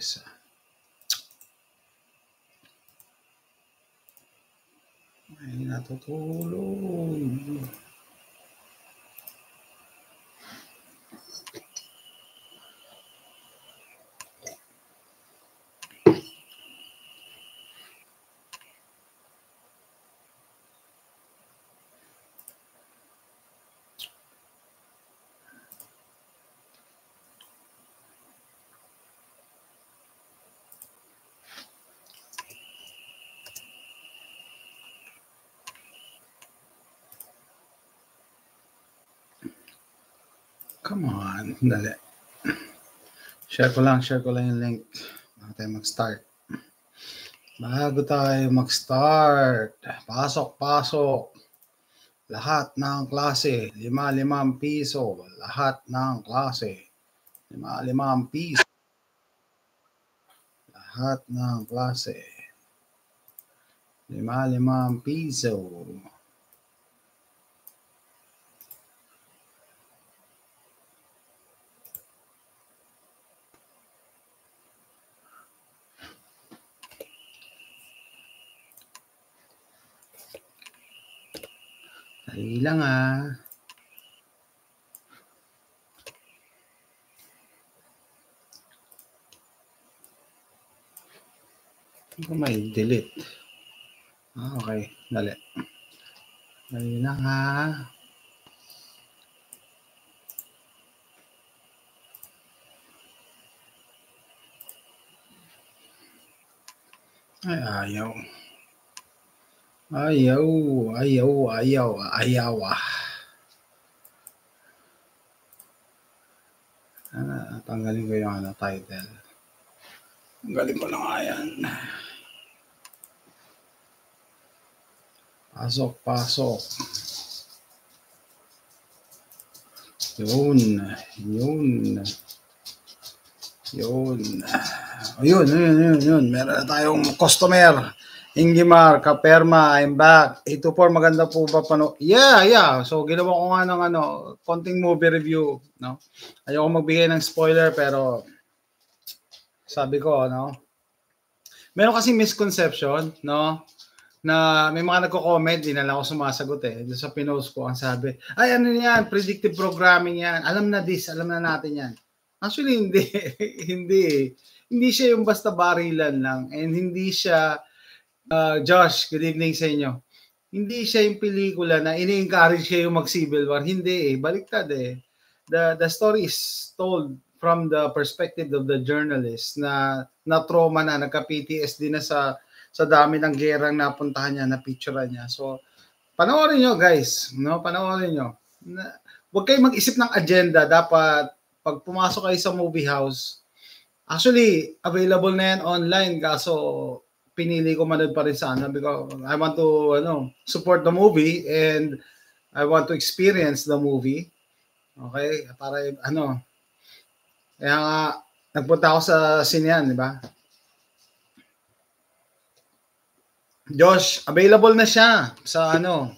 empresa. todo lo... Come on. Dali. Share ko lang, share ko lang yung link. Bago tayo mag-start. Bago tayo mag-start. Pasok, pasok. Lahat ng klase. Lima, limang piso. Lahat ng klase. Lima, limang piso. Lahat ng klase. Lima, limang piso. Ay lang ah. Hindi ko may delete. Ah, okay. Dali. Dali na ha. Ah. Ay, ayaw. Ayaw. Ayaw, ayaw, ayaw, ayawa. Ah, tanggalin ko yung ano, title. Tanggalin mo lang ayan. Pasok, pasok. Yun, yun. Yun. Ayun, ayun, ayun, yun. Meron na tayong customer. Ingimar, Kaperma, I'm back. Ito po, maganda po ba pano? Yeah, yeah. So, ginawa ko nga ng ano, konting movie review. No? Ayoko magbigay ng spoiler, pero sabi ko, no? Meron kasi misconception, no? Na may mga nagko-comment, di na lang ako sumasagot eh. Doon sa pinost ko, ang sabi, ay ano yan, predictive programming yan. Alam na this, alam na natin yan. Actually, hindi. hindi. Eh. Hindi siya yung basta barilan lang. And hindi siya uh, Josh, good evening sa inyo. Hindi siya yung pelikula na ini-encourage siya yung mag-civil war. Hindi eh. Baliktad eh. The, the story is told from the perspective of the journalist na na-trauma na, nagka-PTSD na sa sa dami ng gerang napuntahan niya, na-picturean niya. So, panoorin niyo guys. No? Panoorin niyo wag kayong mag-isip ng agenda. Dapat, pag pumasok kayo sa movie house, actually, available na yan online. Kaso, pinili ko manood pa rin sana because I want to ano, support the movie and I want to experience the movie. Okay? Para ano, kaya nga, nagpunta ako sa sinehan, di ba? Josh, available na siya sa ano,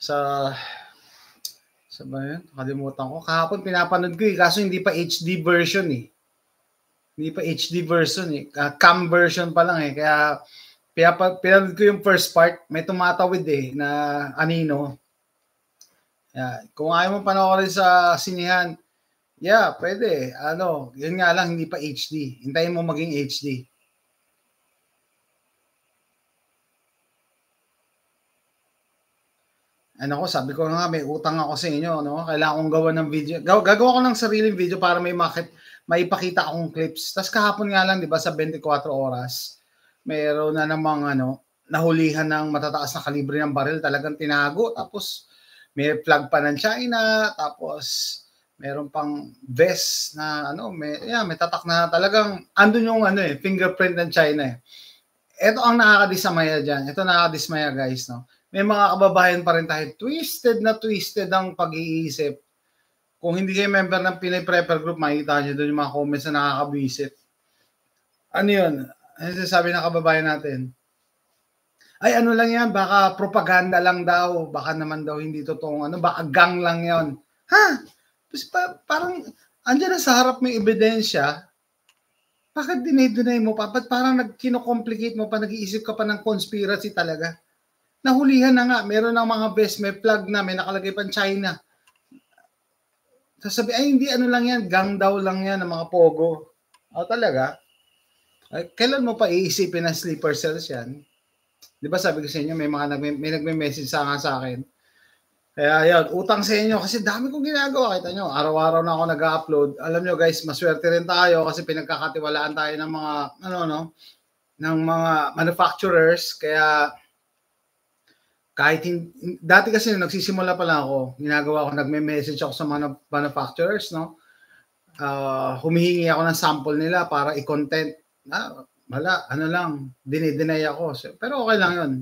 sa sa ba yan? Nakalimutan ko. Kahapon pinapanood ko eh, kaso hindi pa HD version eh. Hindi pa HD version eh. Uh, cam version pa lang eh. Kaya kaya pinanood ko yung first part, may tumatawid eh na anino. Yeah. Kung ayaw mo panoorin sa sinihan, yeah, pwede. Ano, yun nga lang, hindi pa HD. Hintayin mo maging HD. ano ko, sabi ko nga, may utang ako sa inyo, no? Kailangan kong gawa ng video. Gaw gagawa ko ng sariling video para may market, maipakita akong clips. Tapos kahapon nga lang, di ba, sa 24 oras, mayroon na namang ano, nahulihan ng matataas na kalibre ng baril, talagang tinago. Tapos may plug pa ng China, tapos meron pang vest na ano, may, yeah, may tatak na talagang andun yung ano eh, fingerprint ng China eh. Ito ang nakakadismaya diyan. Ito nakakadismaya guys, no. May mga kababayan pa rin tayo twisted na twisted ang pag-iisip kung hindi kayo member ng Pinay Prepper Group, makikita nyo doon yung mga comments na nakakabisit. Ano yun? Ano sabi ng kababayan natin? Ay, ano lang yan? Baka propaganda lang daw. Baka naman daw hindi totoong ano. Baka gang lang yon. Ha? Pa, parang, andyan na sa harap may ebidensya. Bakit dinay-deny mo pa? Ba't parang nagkinocomplicate mo pa? Nag-iisip ka pa ng conspiracy talaga? Nahulihan na nga. Meron ng mga best. May plug na. May nakalagay pa China sasabi, ay hindi, ano lang yan, gang daw lang yan ng mga pogo. O oh, ah, talaga? Ay, kailan mo pa iisipin na sleeper cells yan? Di ba sabi ko sa inyo, may mga nagme, may nagme-message sa nga sa akin. Kaya yun, utang sa inyo kasi dami kong ginagawa. Kita nyo, araw-araw na ako nag-upload. Alam nyo guys, maswerte rin tayo kasi pinagkakatiwalaan tayo ng mga, ano no, ng mga manufacturers. Kaya kahit hindi, dati kasi nung nagsisimula pa lang ako, ginagawa ko, nagme-message ako sa mga manufacturers, no? Uh, humihingi ako ng sample nila para i-content. Ah, wala, ano lang, dinideny ako. So, pero okay lang yun.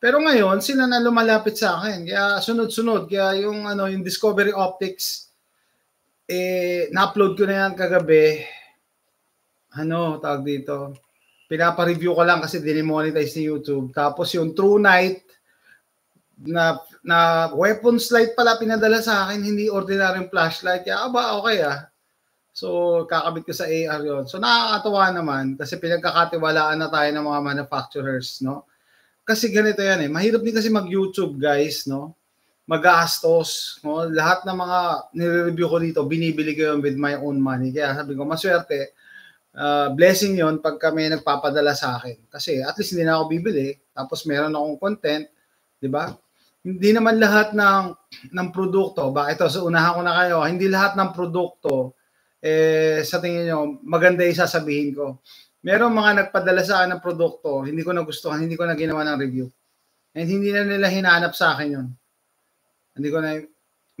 Pero ngayon, sila na lumalapit sa akin. Kaya sunod-sunod. Kaya yung, ano, yung Discovery Optics, eh, na-upload ko na yan kagabi. Ano, tawag dito. Pinapa-review ko lang kasi dinimonetize ni YouTube. Tapos yung True Night, na na weapons light pala pinadala sa akin, hindi ordinaryong flashlight. Kaya aba, okay ah. So, kakabit ko sa AR yon. So, nakakatuwa naman kasi pinagkakatiwalaan na tayo ng mga manufacturers, no? Kasi ganito yan eh. Mahirap din kasi mag-YouTube, guys, no? Magastos, no? Lahat ng mga nire-review ko dito, binibili ko 'yon with my own money. Kaya sabi ko, maswerte, uh, blessing yon pag kami nagpapadala sa akin. Kasi at least hindi na ako bibili. Tapos meron akong content, di ba? hindi naman lahat ng ng produkto, ba ito so unahan ko na kayo, hindi lahat ng produkto eh sa tingin niyo maganda 'yung sasabihin ko. Merong mga nagpadala sa akin ng produkto, hindi ko nagustuhan, hindi ko na ginawa ng review. And hindi na nila hinahanap sa akin 'yon. Hindi ko na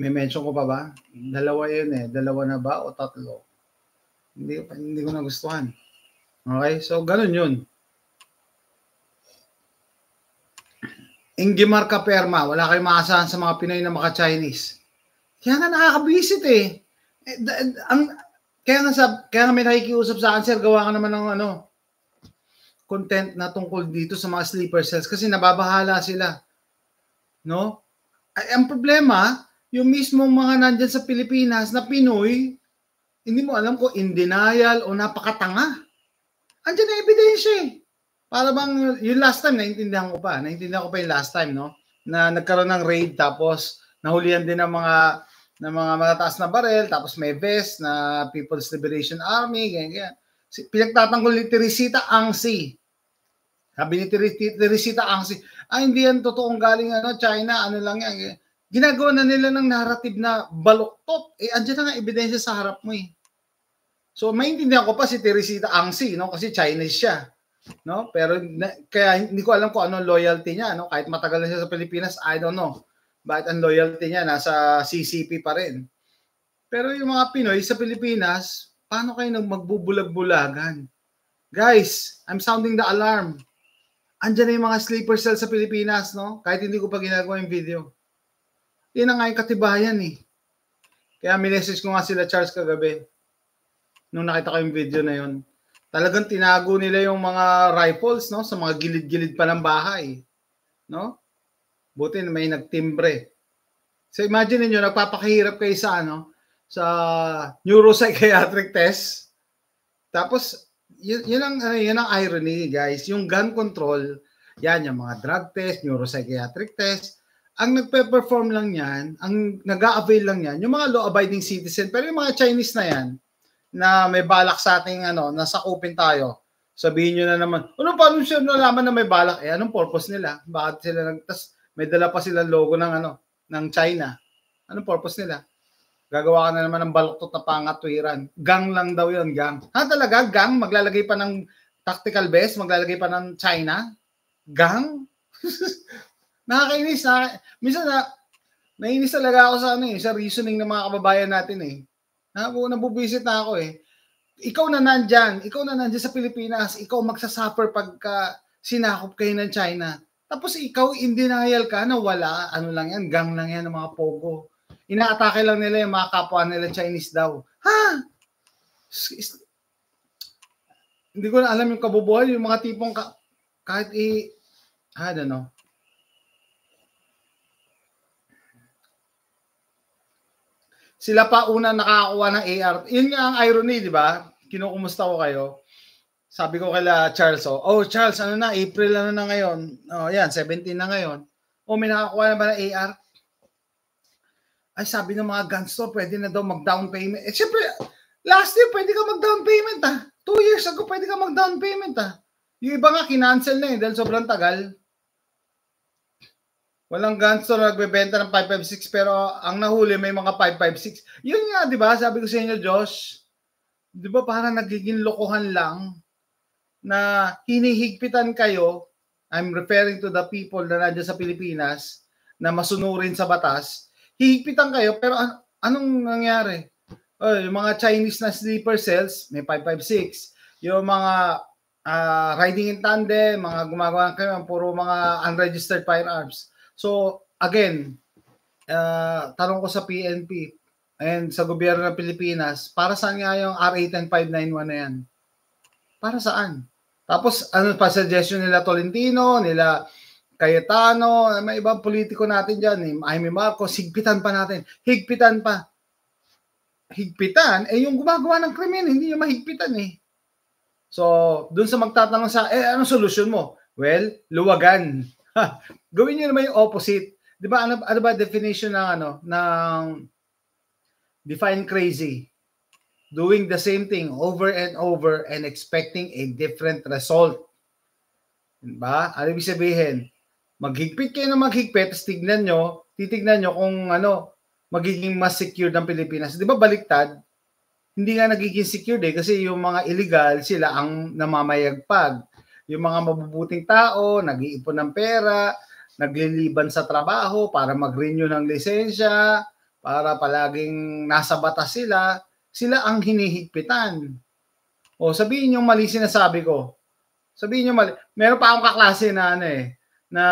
may mention ko pa ba? Dalawa 'yun eh, dalawa na ba o tatlo? Hindi hindi ko na gustuhan. Okay? So ganun 'yun. Ingimar Caperma, wala kayong makasahan sa mga Pinoy na maka-Chinese. Kaya nga nakakabisit eh. Eh, eh ang, kaya nga, sa kaya nga may nakikiusap sa akin, sir, gawa ka naman ng ano, content na tungkol dito sa mga sleeper cells kasi nababahala sila. No? Ay, ang problema, yung mismong mga nandyan sa Pilipinas na Pinoy, hindi mo alam ko in denial o napakatanga. Andiyan na ebidensya eh para bang yung last time naintindihan ko pa, naintindihan ko pa yung last time no na nagkaroon ng raid tapos nahulihan din ng mga ng mga matataas na barel tapos may vest na People's Liberation Army ganyan ganyan. Si, pinagtatanggol ni Teresita Angsi. Sabi ni Teresita Angsi, ah hindi yan totoong galing ano China, ano lang yan. Ginagawa na nila ng narrative na baluktot. Eh andyan na nga ebidensya sa harap mo eh. So maintindihan ko pa si Teresita Angsi no kasi Chinese siya no? Pero na, kaya hindi ko alam kung ano loyalty niya, no? Kahit matagal na siya sa Pilipinas, I don't know. Bakit ang loyalty niya nasa CCP pa rin. Pero yung mga Pinoy sa Pilipinas, paano kayo nang magbubulag-bulagan? Guys, I'm sounding the alarm. Andiyan na yung mga sleeper cell sa Pilipinas, no? Kahit hindi ko pa ginagawa yung video. Yan ang nga yung katibayan, eh. Kaya minessage ko nga sila Charles kagabi nung nakita ko yung video na yun Talagang tinago nila yung mga rifles no sa mga gilid-gilid pa ng bahay, no? Buti na may nagtimbre. So imagine niyo nagpapakahirap kayo sa ano sa neuropsychiatric test. Tapos yun, yun ang ano, yun ang irony, guys. Yung gun control, yan yung mga drug test, neuropsychiatric test, ang nagpe-perform lang yan, ang nag avail lang yan, yung mga law-abiding citizen, pero yung mga Chinese na yan, na may balak sa ating ano, open tayo, sabihin nyo na naman, ano paano sir nalaman na may balak? Eh, anong purpose nila? Bakit sila nag... Tas, may dala pa silang logo ng ano, ng China. Anong purpose nila? Gagawa ka na naman ng baluktot na pangatwiran. Gang lang daw yon gang. Ha talaga? Gang? Maglalagay pa ng tactical base? Maglalagay pa ng China? Gang? Nakakainis. Nakaka- Minsan na, nainis talaga ako sa ano eh, sa reasoning ng mga kababayan natin eh. Nabubisit na ako eh. Ikaw na nandyan, ikaw na nandyan sa Pilipinas, ikaw magsasuffer pagka sinakop kayo ng China. Tapos ikaw in denial ka na wala, ano lang yan, gang lang yan ng mga pogo. Inaatake lang nila yung mga kapwa nila Chinese daw. Ha? Hindi ko na alam yung kabubuhay, yung mga tipong ka, kahit i, I don't know, sila pa una nakakuha ng AR. Yun nga ang irony, di ba? Kinukumusta ko kayo. Sabi ko kay Charles, oh, oh Charles, ano na, April ano na ngayon? Oh, yan, 17 na ngayon. Oh, may nakakuha na ba ng AR? Ay, sabi ng mga gun store, pwede na daw mag-down payment. Eh, syempre, last year, pwede ka mag-down payment, ah. Two years ago, pwede ka mag-down payment, ah. Yung iba nga, kinancel na eh, dahil sobrang tagal. Walang ganso na nagbebenta ng 556 pero ang nahuli may mga 556. Yun nga, di ba? Sabi ko sa inyo, Josh, di ba parang nagiging lokohan lang na hinihigpitan kayo, I'm referring to the people na nandiyan sa Pilipinas, na masunurin sa batas, hihigpitan kayo, pero an- anong nangyari? Oh, yung mga Chinese na sleeper cells, may 556. Yung mga uh, riding in tandem, mga gumagawa ng kayo, puro mga unregistered firearms So, again, uh, tanong ko sa PNP and sa gobyerno ng Pilipinas, para saan nga yung R89591 na yan? Para saan? Tapos, ano pa suggestion nila Tolentino, nila Cayetano, may ibang politiko natin dyan, eh, Jaime Marcos, higpitan pa natin. Higpitan pa. Higpitan, eh yung gumagawa ng krimen, hindi yung mahigpitan eh. So, dun sa magtatanong sa, eh, anong solusyon mo? Well, luwagan. gawin niyo naman yung opposite. 'Di ba? Ano, ano ba definition ng ano ng define crazy? Doing the same thing over and over and expecting a different result. 'Di ba? Ano ibig sabihin? Maghigpit kayo ng maghigpit, tapos tignan nyo, titignan nyo kung ano, magiging mas secure ng Pilipinas. Di ba baliktad? Hindi nga nagiging secure eh, kasi yung mga illegal, sila ang namamayagpag. Yung mga mabubuting tao, nag-iipon ng pera, nagliliban sa trabaho para mag-renew ng lisensya, para palaging nasa batas sila, sila ang hinihigpitan. O sabihin niyo mali sinasabi ko. Sabihin niyo mali. Meron pa akong kaklase na ano eh, na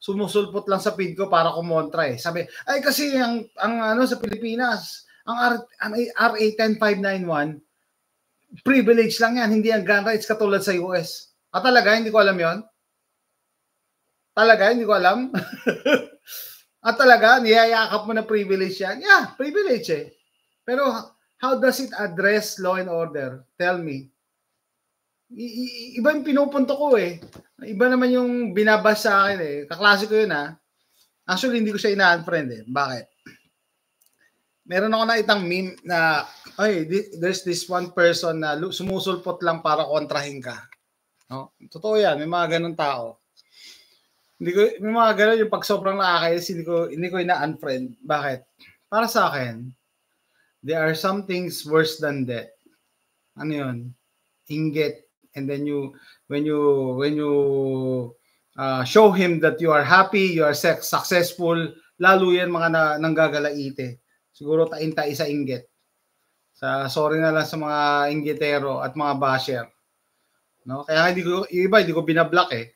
sumusulpot lang sa feed ko para kumontra eh. Sabi, ay kasi ang, ang ano sa Pilipinas, ang, R, ang RA 10591, privilege lang yan, hindi yan gun rights katulad sa US. At ah, talaga, hindi ko alam yon Talaga, hindi ko alam. At ah, talaga, niyayakap mo na privilege yan. Yeah, privilege eh. Pero how does it address law and order? Tell me. I- iba yung pinupunto ko eh. Iba naman yung binabas sa akin eh. Kaklase ko yun ha. Ah. Actually, hindi ko siya ina-unfriend eh. Bakit? Meron ako na itang meme na, ay, there's this one person na sumusulpot lang para kontrahin ka. No? Totoo yan, may mga ganun tao. Hindi ko, may mga ganun yung pag sobrang nakakainis, hindi ko, hindi ko ina-unfriend. Bakit? Para sa akin, there are some things worse than death. Ano yun? Inget. And then you, when you, when you uh, show him that you are happy, you are successful, lalo yan mga na, nanggagalaite. Siguro tain-tai sa inggit. Sa sorry na lang sa mga inggitero at mga basher. No? Kaya hindi ko yung iba hindi ko binablock eh.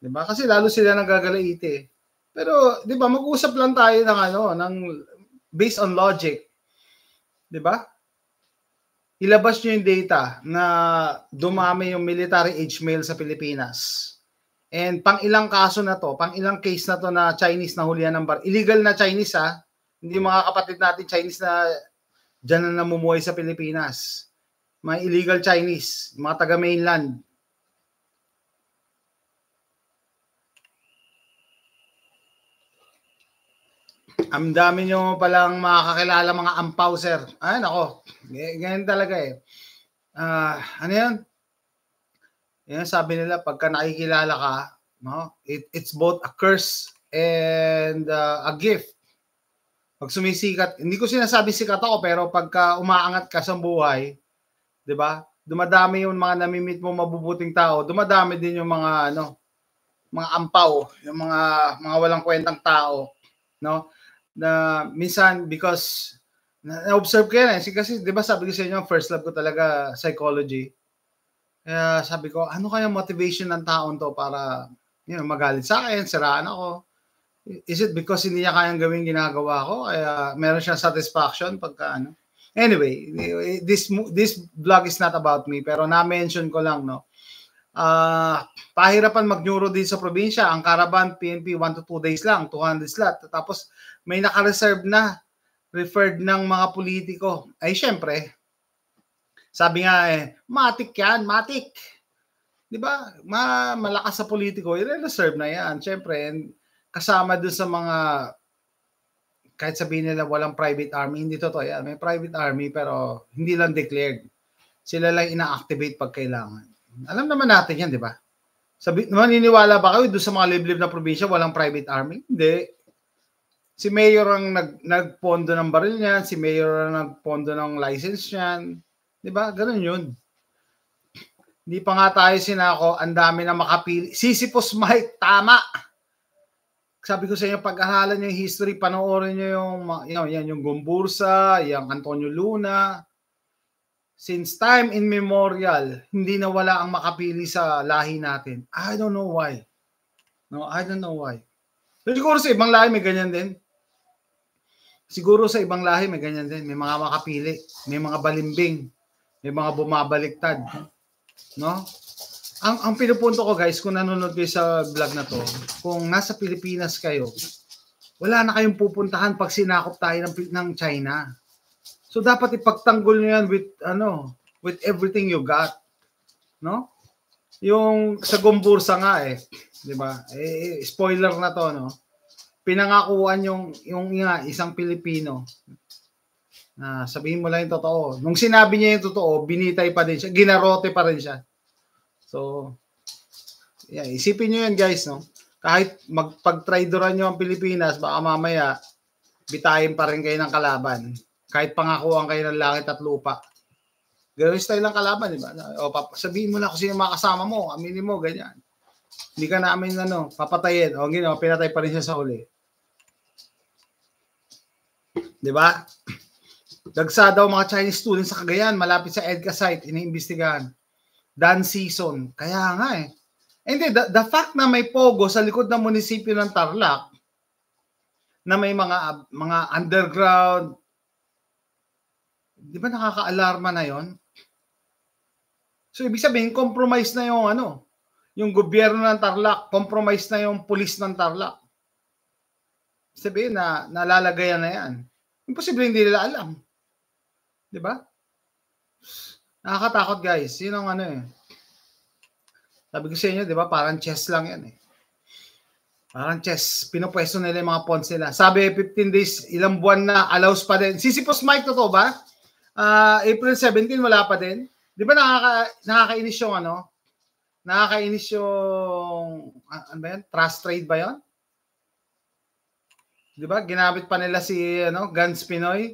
'Di ba? Kasi lalo sila nagagalaiti. Eh. Pero 'di ba mag-usap lang tayo ng ano ng based on logic. 'Di ba? Ilabas niyo yung data na dumami yung military age male sa Pilipinas. And pang ilang kaso na to, pang ilang case na to na Chinese na hulihan ng bar. Illegal na Chinese ha. Hindi mga kapatid natin Chinese na dyan na namumuhay sa Pilipinas. May illegal Chinese, mga taga mainland. Ang dami nyo palang makakakilala mga ampaw, sir. Ayan ako. Ganyan talaga eh. Uh, ano yun? Yan sabi nila, pagka nakikilala ka, no, it, it's both a curse and uh, a gift. Pag sumisikat, hindi ko sinasabi sikat ako, pero pagka umaangat ka sa buhay, di ba? Dumadami yung mga namimit mo mabubuting tao, dumadami din yung mga ano, mga ampaw, yung mga mga walang kwentang tao, no? na minsan because na-observe ko yan eh. Kasi di ba sabi ko sa inyo, first love ko talaga psychology. Kaya sabi ko, ano kaya motivation ng taon to para you know, magalit sa akin, siraan ako. Is it because hindi niya kayang gawin ginagawa ko? Kaya meron siyang satisfaction pagka ano. Anyway, this this vlog is not about me pero na-mention ko lang no. Uh, pahirapan mag-neuro din sa probinsya. Ang caravan PNP 1 to 2 days lang, 200 slot. Tapos may nakareserve na referred ng mga politiko. Ay syempre, sabi nga eh, matik yan, matik. 'Di ba? Ma malakas sa politiko, i-reserve na 'yan. Syempre, and kasama dun sa mga kahit sabihin nila walang private army, hindi totoo yan. May private army pero hindi lang declared. Sila lang ina-activate pag kailangan. Alam naman natin yan, di ba? Sabi, maniniwala ba kayo doon sa mga liblib na probinsya, walang private army? Hindi si Mayor ang nag, nagpondo ng baril niyan, si Mayor ang nagpondo ng license niyan. Di ba? Ganun yun. Hindi pa nga tayo sinako, ang dami na makapili. Sisyphus Mike, tama! Sabi ko sa inyo, pag ahalan niyo yung history, panoorin niyo yung, yun, know, yan, yung Gumbursa, yung Antonio Luna. Since time in memorial, hindi na wala ang makapili sa lahi natin. I don't know why. No, I don't know why. Pero siguro sa ibang lahi may ganyan din. Siguro sa ibang lahi may ganyan din. May mga makapili, may mga balimbing, may mga bumabaliktad. No? Ang, ang pinupunto ko guys, kung nanonood kayo sa vlog na to, kung nasa Pilipinas kayo, wala na kayong pupuntahan pag sinakop tayo ng, ng China. So dapat ipagtanggol nyo yan with, ano, with everything you got. No? Yung sa gumbursa nga eh, 'di ba? Eh, eh spoiler na 'to, no? pinangakuan yung yung nga, isang Pilipino na uh, sabihin mo lang yung totoo. Nung sinabi niya yung totoo, binitay pa din siya, ginarote pa rin siya. So, yeah, isipin niyo yan guys, no? Kahit magpag-traidoran niyo ang Pilipinas, baka mamaya bitayin pa rin kayo ng kalaban. Kahit pangakuan kayo ng langit at lupa. Ganun style ng kalaban, di ba? O, sabihin mo na kung sino makasama mo, aminin mo, ganyan. Hindi ka namin, ano, papatayin. O, ginawa, pinatay pa rin siya sa huli. 'Di ba? Dagsa daw mga Chinese students sa Cagayan malapit sa EDCA site iniimbestigahan. Dan season. Kaya nga eh. And then, the, the fact na may pogo sa likod ng munisipyo ng Tarlac na may mga mga underground di ba nakaka-alarma na yon? So ibig sabihin compromise na yung ano, yung gobyerno ng Tarlac, compromise na yung pulis ng Tarlac. Sabihin na nalalagayan na yan. Imposible hindi nila alam. 'Di ba? Nakakatakot guys. Sino ang ano eh. Sabi ko sa inyo, 'di ba? Parang chess lang 'yan eh. Parang chess, pinopwesto nila yung mga pawns nila. Sabi 15 days, ilang buwan na allows pa din. Sisipos Mike totoo ba? Uh, April 17 wala pa din. 'Di ba nakaka nakakainis yung ano? Nakakainis yung ah, ano ba 'yan? Trust trade ba 'yon? 'Di ba? Ginamit pa nila si ano, Guns Pinoy.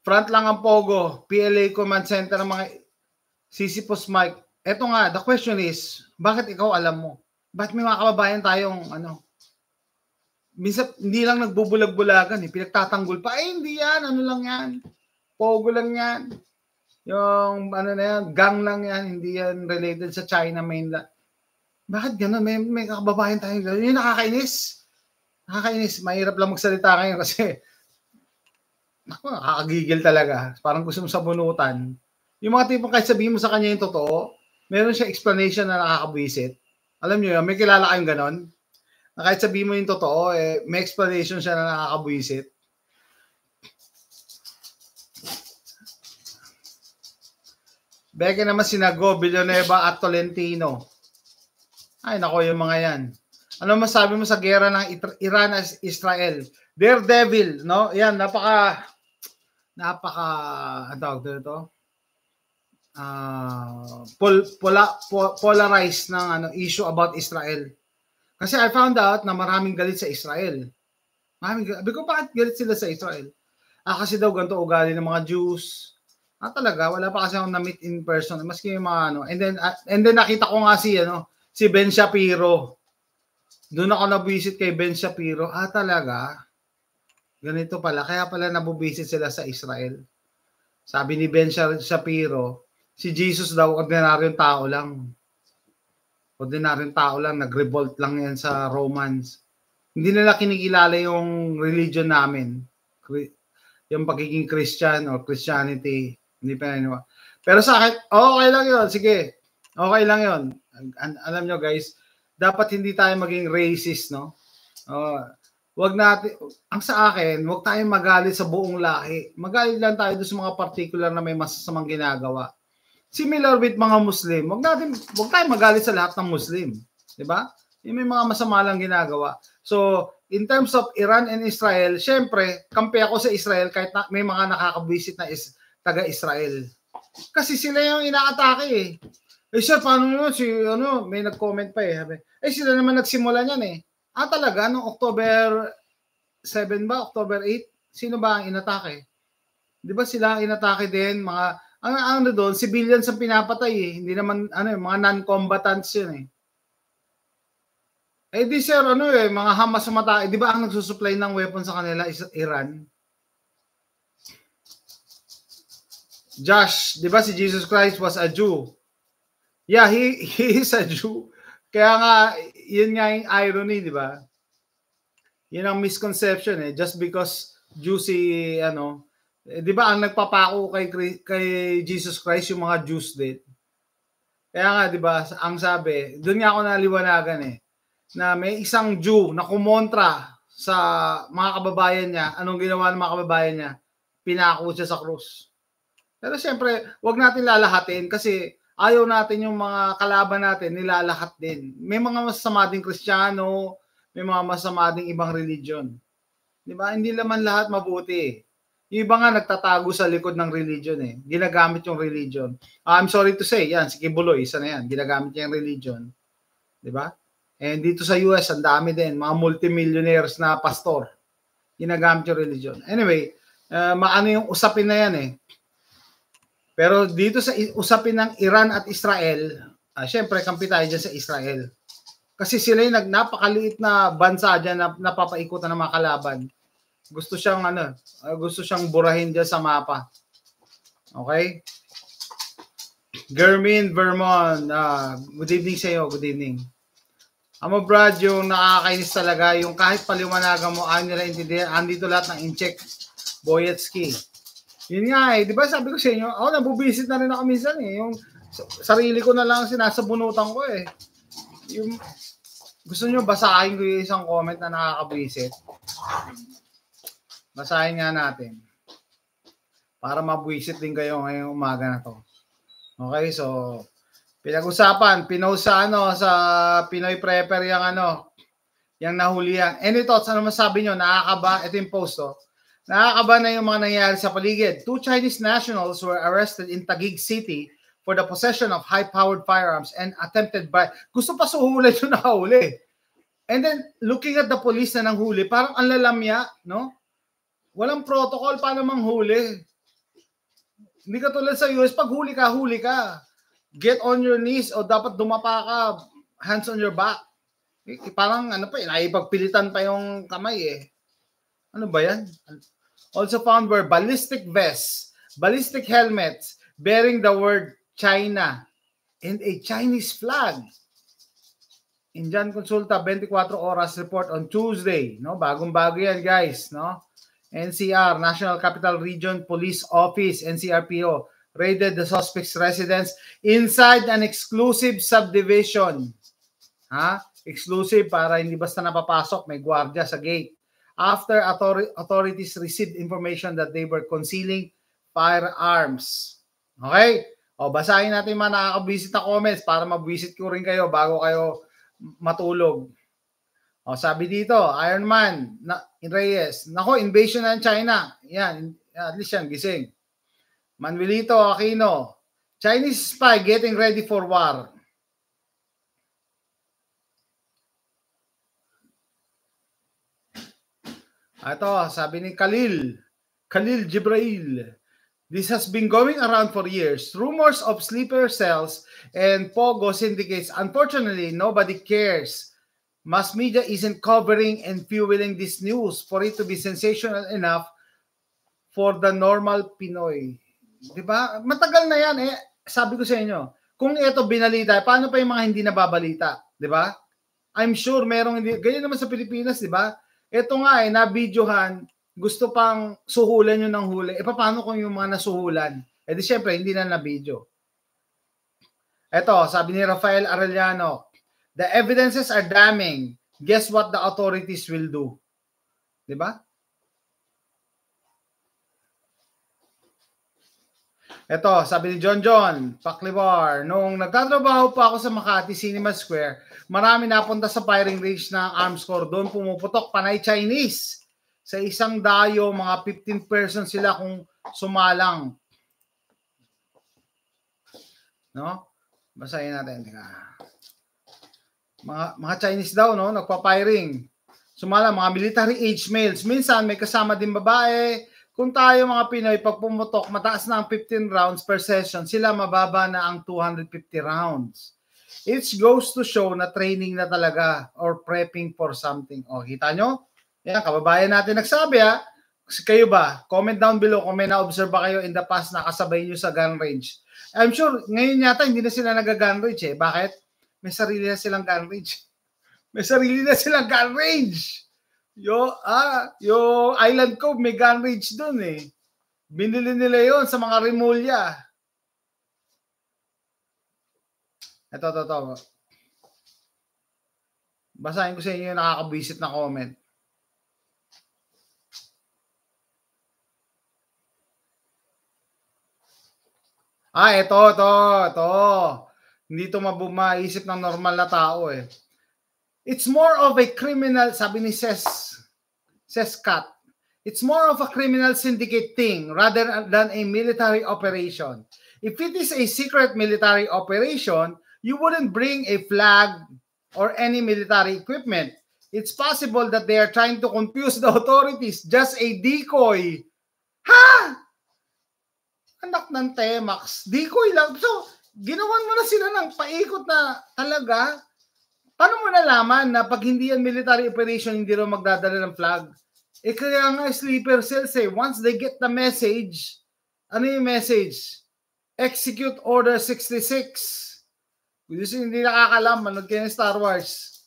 Front lang ang Pogo, PLA Command Center ng mga Sisyphus Mike. Eto nga, the question is, bakit ikaw alam mo? Bakit may mga kababayan tayong ano? Minsan, hindi lang nagbubulag-bulagan eh. Pinagtatanggol pa, eh hindi yan, ano lang yan. Pogo lang yan. Yung ano na yan, gang lang yan, hindi yan related sa China mainland. Bakit gano'n? May, may kababayan tayo. Yun nakakainis. Nakakainis. Mahirap lang magsalita ngayon kasi ako, nakakagigil talaga. Parang gusto mo sabunutan. Yung mga tipong kahit sabihin mo sa kanya yung totoo, meron siya explanation na nakakabwisit. Alam niyo may kilala kayong ganon? Na kahit sabihin mo yung totoo, eh, may explanation siya na nakakabwisit. Beke naman sinago, Villanueva at Tolentino. Ay, nako yung mga yan. Ano masabi mo sa gera ng Iran at Israel? They're Daredevil, no? Yan, napaka, napaka, ang tawag dito? Uh, ah, pol, pola, po, polarized ng ano, issue about Israel. Kasi I found out na maraming galit sa Israel. Maraming galit. ko, bakit galit sila sa Israel? Ah, kasi daw ganito ugali ng mga Jews. Ah, talaga, wala pa kasi akong na-meet in person. Maski yung mga ano. And then, uh, and then nakita ko nga si, ano, si Ben Shapiro. Doon ako nabisit kay Ben Shapiro. Ah, talaga? Ganito pala. Kaya pala nabubisit sila sa Israel. Sabi ni Ben Shapiro, si Jesus daw, ordinaryong tao lang. Ordinaryong tao lang. Nag-revolt lang yan sa Romans. Hindi nila kinikilala yung religion namin. Yung pagiging Christian or Christianity. Hindi pa Pero sa akin, okay lang yun. Sige. Okay lang yun An- alam nyo guys, dapat hindi tayo maging racist, no? Uh, wag natin, ang sa akin, wag tayong magalit sa buong lahi. Magalit lang tayo doon sa mga particular na may masasamang ginagawa. Similar with mga Muslim, wag natin, wag tayong magalit sa lahat ng Muslim. Di ba? Yung may mga masama lang ginagawa. So, in terms of Iran and Israel, syempre, kampi ako sa Israel kahit na, may mga nakakabisit na is, taga-Israel. Kasi sila yung inaatake eh. Eh sir, paano yun? Si, ano, may nag-comment pa eh. Sabi, eh sila naman nagsimula niyan eh. Ah talaga, no October 7 ba? October 8? Sino ba ang inatake? Di ba sila ang inatake din? Mga, ang ano doon, civilians ang pinapatay eh. Hindi naman, ano eh, mga non-combatants yun eh. Eh di sir, ano eh, mga Hamas sa mata, eh, di ba ang nagsusupply ng weapon sa kanila is Iran? Josh, di ba si Jesus Christ was a Jew? Yeah, he, he is a Jew. Kaya nga, yun nga yung irony, di ba? Yun ang misconception eh. Just because Jew si, ano, eh, di ba ang nagpapako kay, kay Jesus Christ yung mga Jews din? Kaya nga, di ba, ang sabi, doon nga ako naliwanagan eh, na may isang Jew na kumontra sa mga kababayan niya, anong ginawa ng mga kababayan niya, pinako siya sa krus. Pero siyempre, wag natin lalahatin kasi ayaw natin yung mga kalaban natin, nilalahat din. May mga masama ding kristyano, may mga masama ding ibang religion. Di ba? Hindi naman lahat mabuti. Yung iba nga nagtatago sa likod ng religion eh. Ginagamit yung religion. Ah, I'm sorry to say, yan, si Kibuloy, isa na yan. Ginagamit niya yung religion. Di ba? And dito sa US, ang dami din, mga multimillionaires na pastor. Ginagamit yung religion. Anyway, uh, maano yung usapin na yan eh pero dito sa usapin ng Iran at Israel, uh, syempre kampi tayo dyan sa Israel. Kasi sila yung nag, napakaliit na bansa dyan na napapaikutan ng mga kalaban. Gusto siyang ano, uh, gusto siyang burahin dyan sa mapa. Okay? Germin Vermont, uh, good evening sa iyo, good evening. Amo Brad, yung nakakainis talaga, yung kahit paliwanagan mo, ayaw nila intindihan, andito lahat ng incheck Boyetsky. Yun nga eh, di ba sabi ko sa inyo, ako nabubisit na rin ako minsan eh, yung sarili ko na lang sinasabunutan ko eh. Yung, gusto nyo basahin ko yung isang comment na nakakabisit? Basahin nga natin. Para mabwisit din kayo ngayong umaga na to. Okay, so pinag-usapan, pinost sa ano, sa Pinoy Prepper yung ano, yung yan. Any thoughts, ano masabi nyo? Nakakaba? Ito yung post, oh. Nakakaba na yung mga nangyayari sa paligid. Two Chinese nationals were arrested in Taguig City for the possession of high-powered firearms and attempted by... Gusto pa suhulay yung nakahuli. And then, looking at the police na nang huli, parang ang lalamya, no? Walang protocol, paano huli? Hindi ka tulad sa US, pag huli ka, huli ka. Get on your knees o dapat dumapa ka, hands on your back. Eh, parang ano pa, eh, naipagpilitan pa yung kamay eh. Ano ba yan? also found were ballistic vests, ballistic helmets bearing the word China and a Chinese flag. Indian Consulta 24 Oras report on Tuesday, no? Bagong-bago yan, guys, no? NCR, National Capital Region Police Office, NCRPO, raided the suspect's residence inside an exclusive subdivision. Ha? Exclusive para hindi basta napapasok, may gwardiya sa gate after author- authorities received information that they were concealing firearms. Okay? O, basahin natin mga nakakabisit na comments para mabisit ko rin kayo bago kayo matulog. O, sabi dito, Iron Man, na, in Reyes, nako, invasion ng China. Yan, at least yan, gising. Manuelito Aquino, Chinese spy getting ready for war. Ah, ito, sabi ni Khalil. Khalil Jibrail. This has been going around for years. Rumors of sleeper cells and pogo syndicates. Unfortunately, nobody cares. Mass media isn't covering and fueling this news for it to be sensational enough for the normal Pinoy. Di ba? Matagal na yan. Eh, sabi ko sa inyo, kung ito binalita, paano pa yung mga hindi nababalita? Di ba? I'm sure merong hindi. Ganyan naman sa Pilipinas, di ba? Ito nga eh, nabidyohan, gusto pang suhulan yun ng huli. E paano kung yung mga nasuhulan? E di syempre, hindi na nabidyo. Ito, sabi ni Rafael Arellano, the evidences are damning. Guess what the authorities will do? Di ba? Ito, sabi ni John John, Paklibar, nung nagtatrabaho pa ako sa Makati Cinema Square, marami napunta sa firing range ng arms corps. Doon pumuputok panay Chinese. Sa isang dayo, mga 15 person sila kung sumalang. No? Basahin natin. Teka. Mga, mga Chinese daw, no? Nagpa-firing. Sumalang, mga military age males. Minsan, may kasama din babae kung tayo mga Pinoy, pag pumutok, mataas na ang 15 rounds per session, sila mababa na ang 250 rounds. It goes to show na training na talaga or prepping for something. O, kita nyo? Yan, kababayan natin nagsabi ha. Kayo ba? Comment down below kung may na-observe ba kayo in the past na kasabay nyo sa gun range. I'm sure, ngayon yata hindi na sila nag-gun range eh. Bakit? May sarili na silang gun range. May sarili na silang gun range. Yo, ah, yo Island Cove, may gun range doon eh. Binili nila yon sa mga Remulia. Ito, ito, ito. Basahin ko sa inyo yung nakakabwisit na comment. Ah, ito, ito, ito. Hindi ito mabumaisip ng normal na tao eh it's more of a criminal, sabi ni Ses, Ses Sescat, it's more of a criminal syndicate thing rather than a military operation. If it is a secret military operation, you wouldn't bring a flag or any military equipment. It's possible that they are trying to confuse the authorities, just a decoy. Ha! Anak ng Temax, decoy lang. So, ginawan mo na sila ng paikot na talaga Paano mo nalaman na pag hindi yan military operation, hindi raw magdadala ng flag? Eh kaya nga sleeper cells eh. Once they get the message, ano yung message? Execute Order 66. Kung hindi nakakalam, manood kayo ng Star Wars.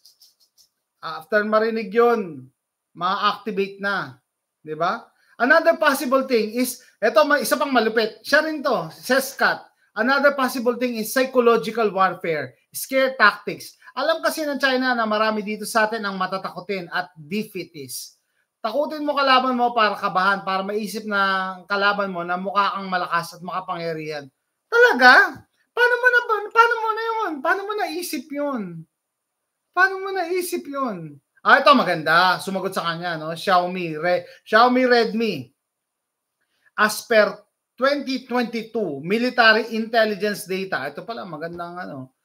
After marinig yon, ma-activate na. Di ba? Another possible thing is, eto may isa pang malupit. Siya rin to, Sescat. Another possible thing is psychological warfare, scare tactics. Alam kasi ng China na marami dito sa atin ang matatakotin at defeatist. Takutin mo kalaban mo para kabahan, para maisip na kalaban mo na mukha kang malakas at makapangyarihan. Talaga? Paano mo na, paano mo na yun? Paano mo naisip yun? Paano mo naisip yun? Ah, ito maganda. Sumagot sa kanya, no? Xiaomi, Re, Xiaomi Redmi. As per 2022, military intelligence data. Ito pala, magandang ano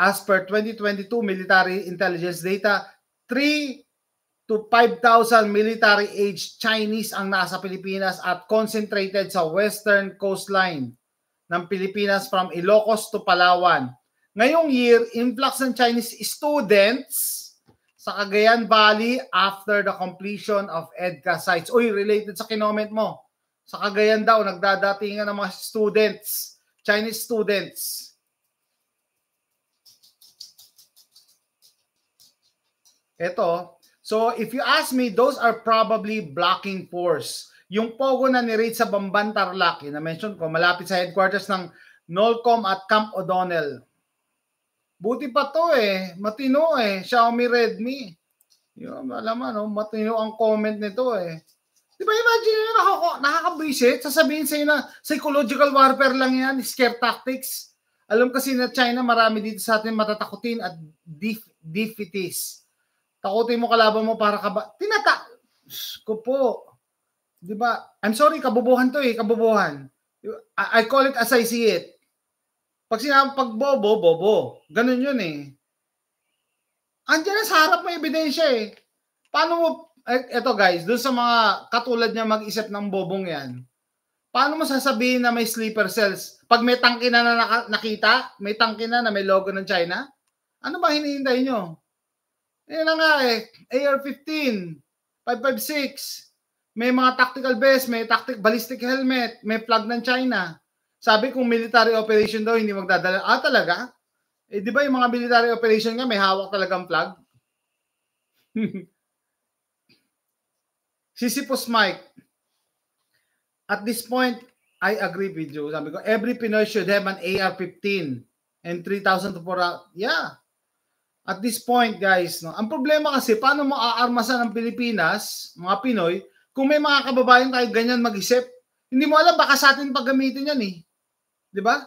as per 2022 military intelligence data, 3 to 5,000 military-aged Chinese ang nasa Pilipinas at concentrated sa western coastline ng Pilipinas from Ilocos to Palawan. Ngayong year, influx ng Chinese students sa Cagayan Valley after the completion of EDCA sites. Uy, related sa kinoment mo. Sa Cagayan daw, nagdadatingan ng mga students, Chinese students Ito. So if you ask me, those are probably blocking force. Yung pogo na ni-rate sa Bamban Tarlac, na-mention ko, malapit sa headquarters ng Nolcom at Camp O'Donnell. Buti pa to eh. Matino eh. Xiaomi Redmi. Yun, alam mo, no? matino ang comment nito eh. Di ba imagine nyo, nakaka nakakabwisit, sasabihin sa'yo na psychological warfare lang yan, scare tactics. Alam kasi na China marami dito sa atin matatakutin at def- defeatis. Takutin mo kalaban mo para ka ba... Tinata... Ko po. Di ba? I'm sorry, kabobohan to eh. Kabobohan. I, I call it as I see it. Pag sinabi, pag bobo, bobo. Ganun yun eh. Andiyan na sa harap may ebidensya eh. Paano mo, eh, eto guys, doon sa mga katulad niya mag-isip ng bobong yan, paano mo sasabihin na may sleeper cells? Pag may tangkina na nakita, may tangkina na may logo ng China, ano ba hinihintay nyo? Eh, Yan na nga eh. AR-15, 556, may mga tactical vest, may tactic ballistic helmet, may plug ng China. Sabi kung military operation daw hindi magdadala. Ah, talaga? Eh, di ba yung mga military operation nga may hawak talagang plug? Sisipos Mike, at this point, I agree with you. Sabi ko, every Pinoy should have an AR-15 and 3,000 to 4,000. Yeah at this point guys, no, ang problema kasi paano mo aarmasan ang Pilipinas, mga Pinoy, kung may mga kababayan tayo ganyan mag-isip. Hindi mo alam baka sa atin paggamitin yan eh. 'Di ba?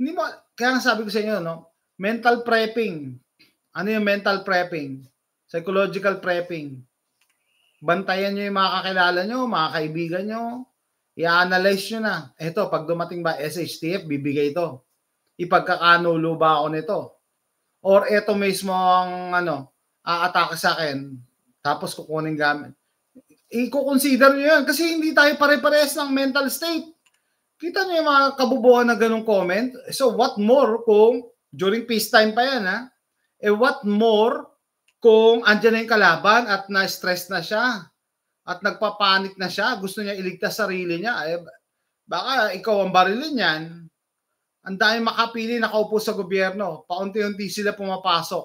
Hindi mo kaya nga sabi ko sa inyo no, mental prepping. Ano yung mental prepping? Psychological prepping. Bantayan nyo yung mga kakilala nyo, mga kaibigan nyo. I-analyze nyo na. Eto, pag dumating ba SHTF, bibigay ito. Ipagkakanulo ba ako nito? or eto mismo ang ano, aatake sa akin tapos kukunin gamit. Iko-consider nyo yan kasi hindi tayo pare-parehas ng mental state. Kita nyo yung mga kabubuhan na ganong comment. So what more kung during peacetime pa yan ha? Eh what more kung andyan na yung kalaban at na-stress na siya at nagpapanik na siya, gusto niya iligtas sarili niya, eh, baka ikaw ang barilin niyan, ang dami makapili nakaupo sa gobyerno. Paunti-unti sila pumapasok.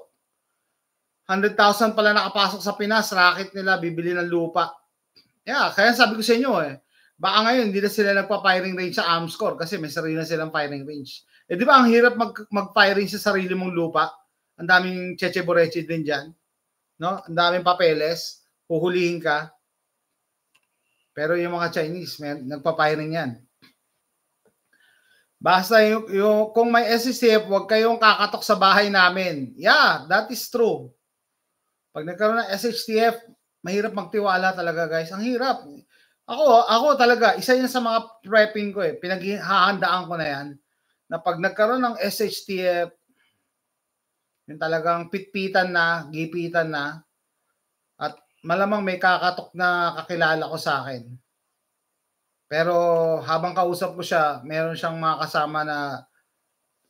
100,000 pala nakapasok sa Pinas, racket nila, bibili ng lupa. Yeah, kaya sabi ko sa inyo eh, baka ngayon hindi na sila nagpa-firing range sa AMSCOR kasi may sarili na silang firing range. Eh di ba ang hirap mag, mag-firing sa sarili mong lupa? Ang daming cheche boreche din dyan. No? Ang daming papeles. Huhulihin ka. Pero yung mga Chinese, may, nagpa-firing yan. Basta yung, yung kung may SCCF, huwag kayong kakatok sa bahay namin. Yeah, that is true. Pag nagkaroon ng SHTF, mahirap magtiwala talaga, guys. Ang hirap. Ako, ako talaga, isa yan sa mga prepping ko eh. Pinaghahandaan ko na yan. Na pag nagkaroon ng SHTF, yung talagang pitpitan na, gipitan na, at malamang may kakatok na kakilala ko sa akin pero habang kausap ko siya, meron siyang mga kasama na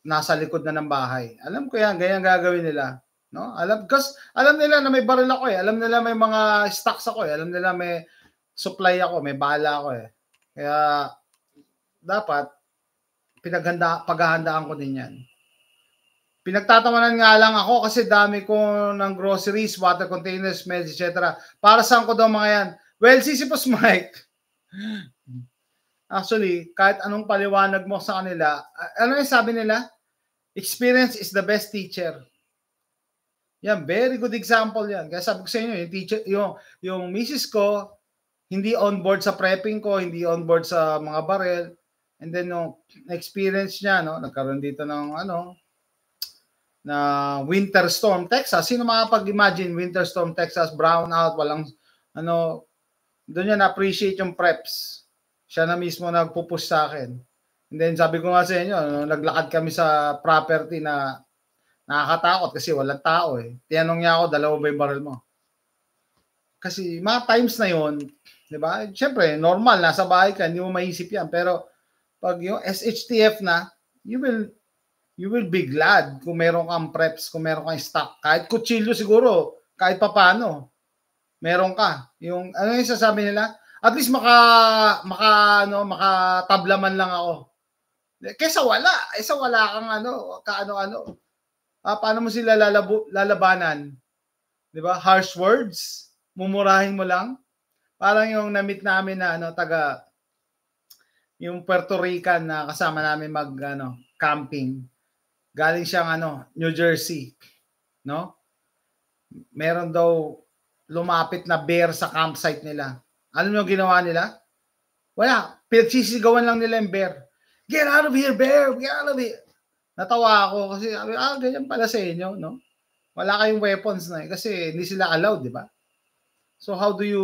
nasa likod na ng bahay. Alam ko yan, ganyan gagawin nila. No? Alam, kasi alam nila na may baril ako eh. Alam nila may mga stocks ako eh. Alam nila may supply ako, may bala ako eh. Kaya dapat pinaghanda, paghahandaan ko din yan. Pinagtatawanan nga lang ako kasi dami ko ng groceries, water containers, meds, etc. Para saan ko daw mga yan? Well, sisipos Mike actually, kahit anong paliwanag mo sa kanila, ah, ano yung sabi nila? Experience is the best teacher. Yan, very good example yan. Kaya sabi ko sa inyo, yung, teacher, yung, yung misis ko, hindi on board sa prepping ko, hindi on board sa mga barrel. And then, yung experience niya, no, nagkaroon dito ng, ano, na winter storm Texas. Sino makapag-imagine winter storm Texas, brownout, walang, ano, doon niya na-appreciate yung preps. Siya na mismo nagpupus sa akin. And then sabi ko nga sa inyo, no, naglakad kami sa property na nakakatakot kasi walang tao eh. Tinanong niya ako, dalawa ba yung barrel mo? Kasi mga times na yon, di ba? Siyempre, normal, nasa bahay ka, hindi mo maisip yan. Pero pag yung SHTF na, you will you will be glad kung meron kang preps, kung meron kang stock. Kahit kutsilyo siguro, kahit papano, meron ka. Yung, ano yung sasabi nila? At least maka maka no, makatablaman lang ako. Eh, kesa wala, kesa wala kang ano, kaano-ano. Ah, paano mo sila lalabo, lalabanan? 'Di ba? Harsh words, mumurahin mo lang. Parang yung namit namin na ano, taga yung Puerto Rican na kasama namin mag ano, camping. Galing siyang ano, New Jersey, no? Meron daw lumapit na bear sa campsite nila. Ano yung ginawa nila? Wala. Pinagsisigawan lang nila yung bear. Get out of here, bear! Get out of here! Natawa ako kasi, ah, ganyan pala sa inyo, no? Wala kayong weapons na eh, kasi hindi sila allowed, di ba? So how do you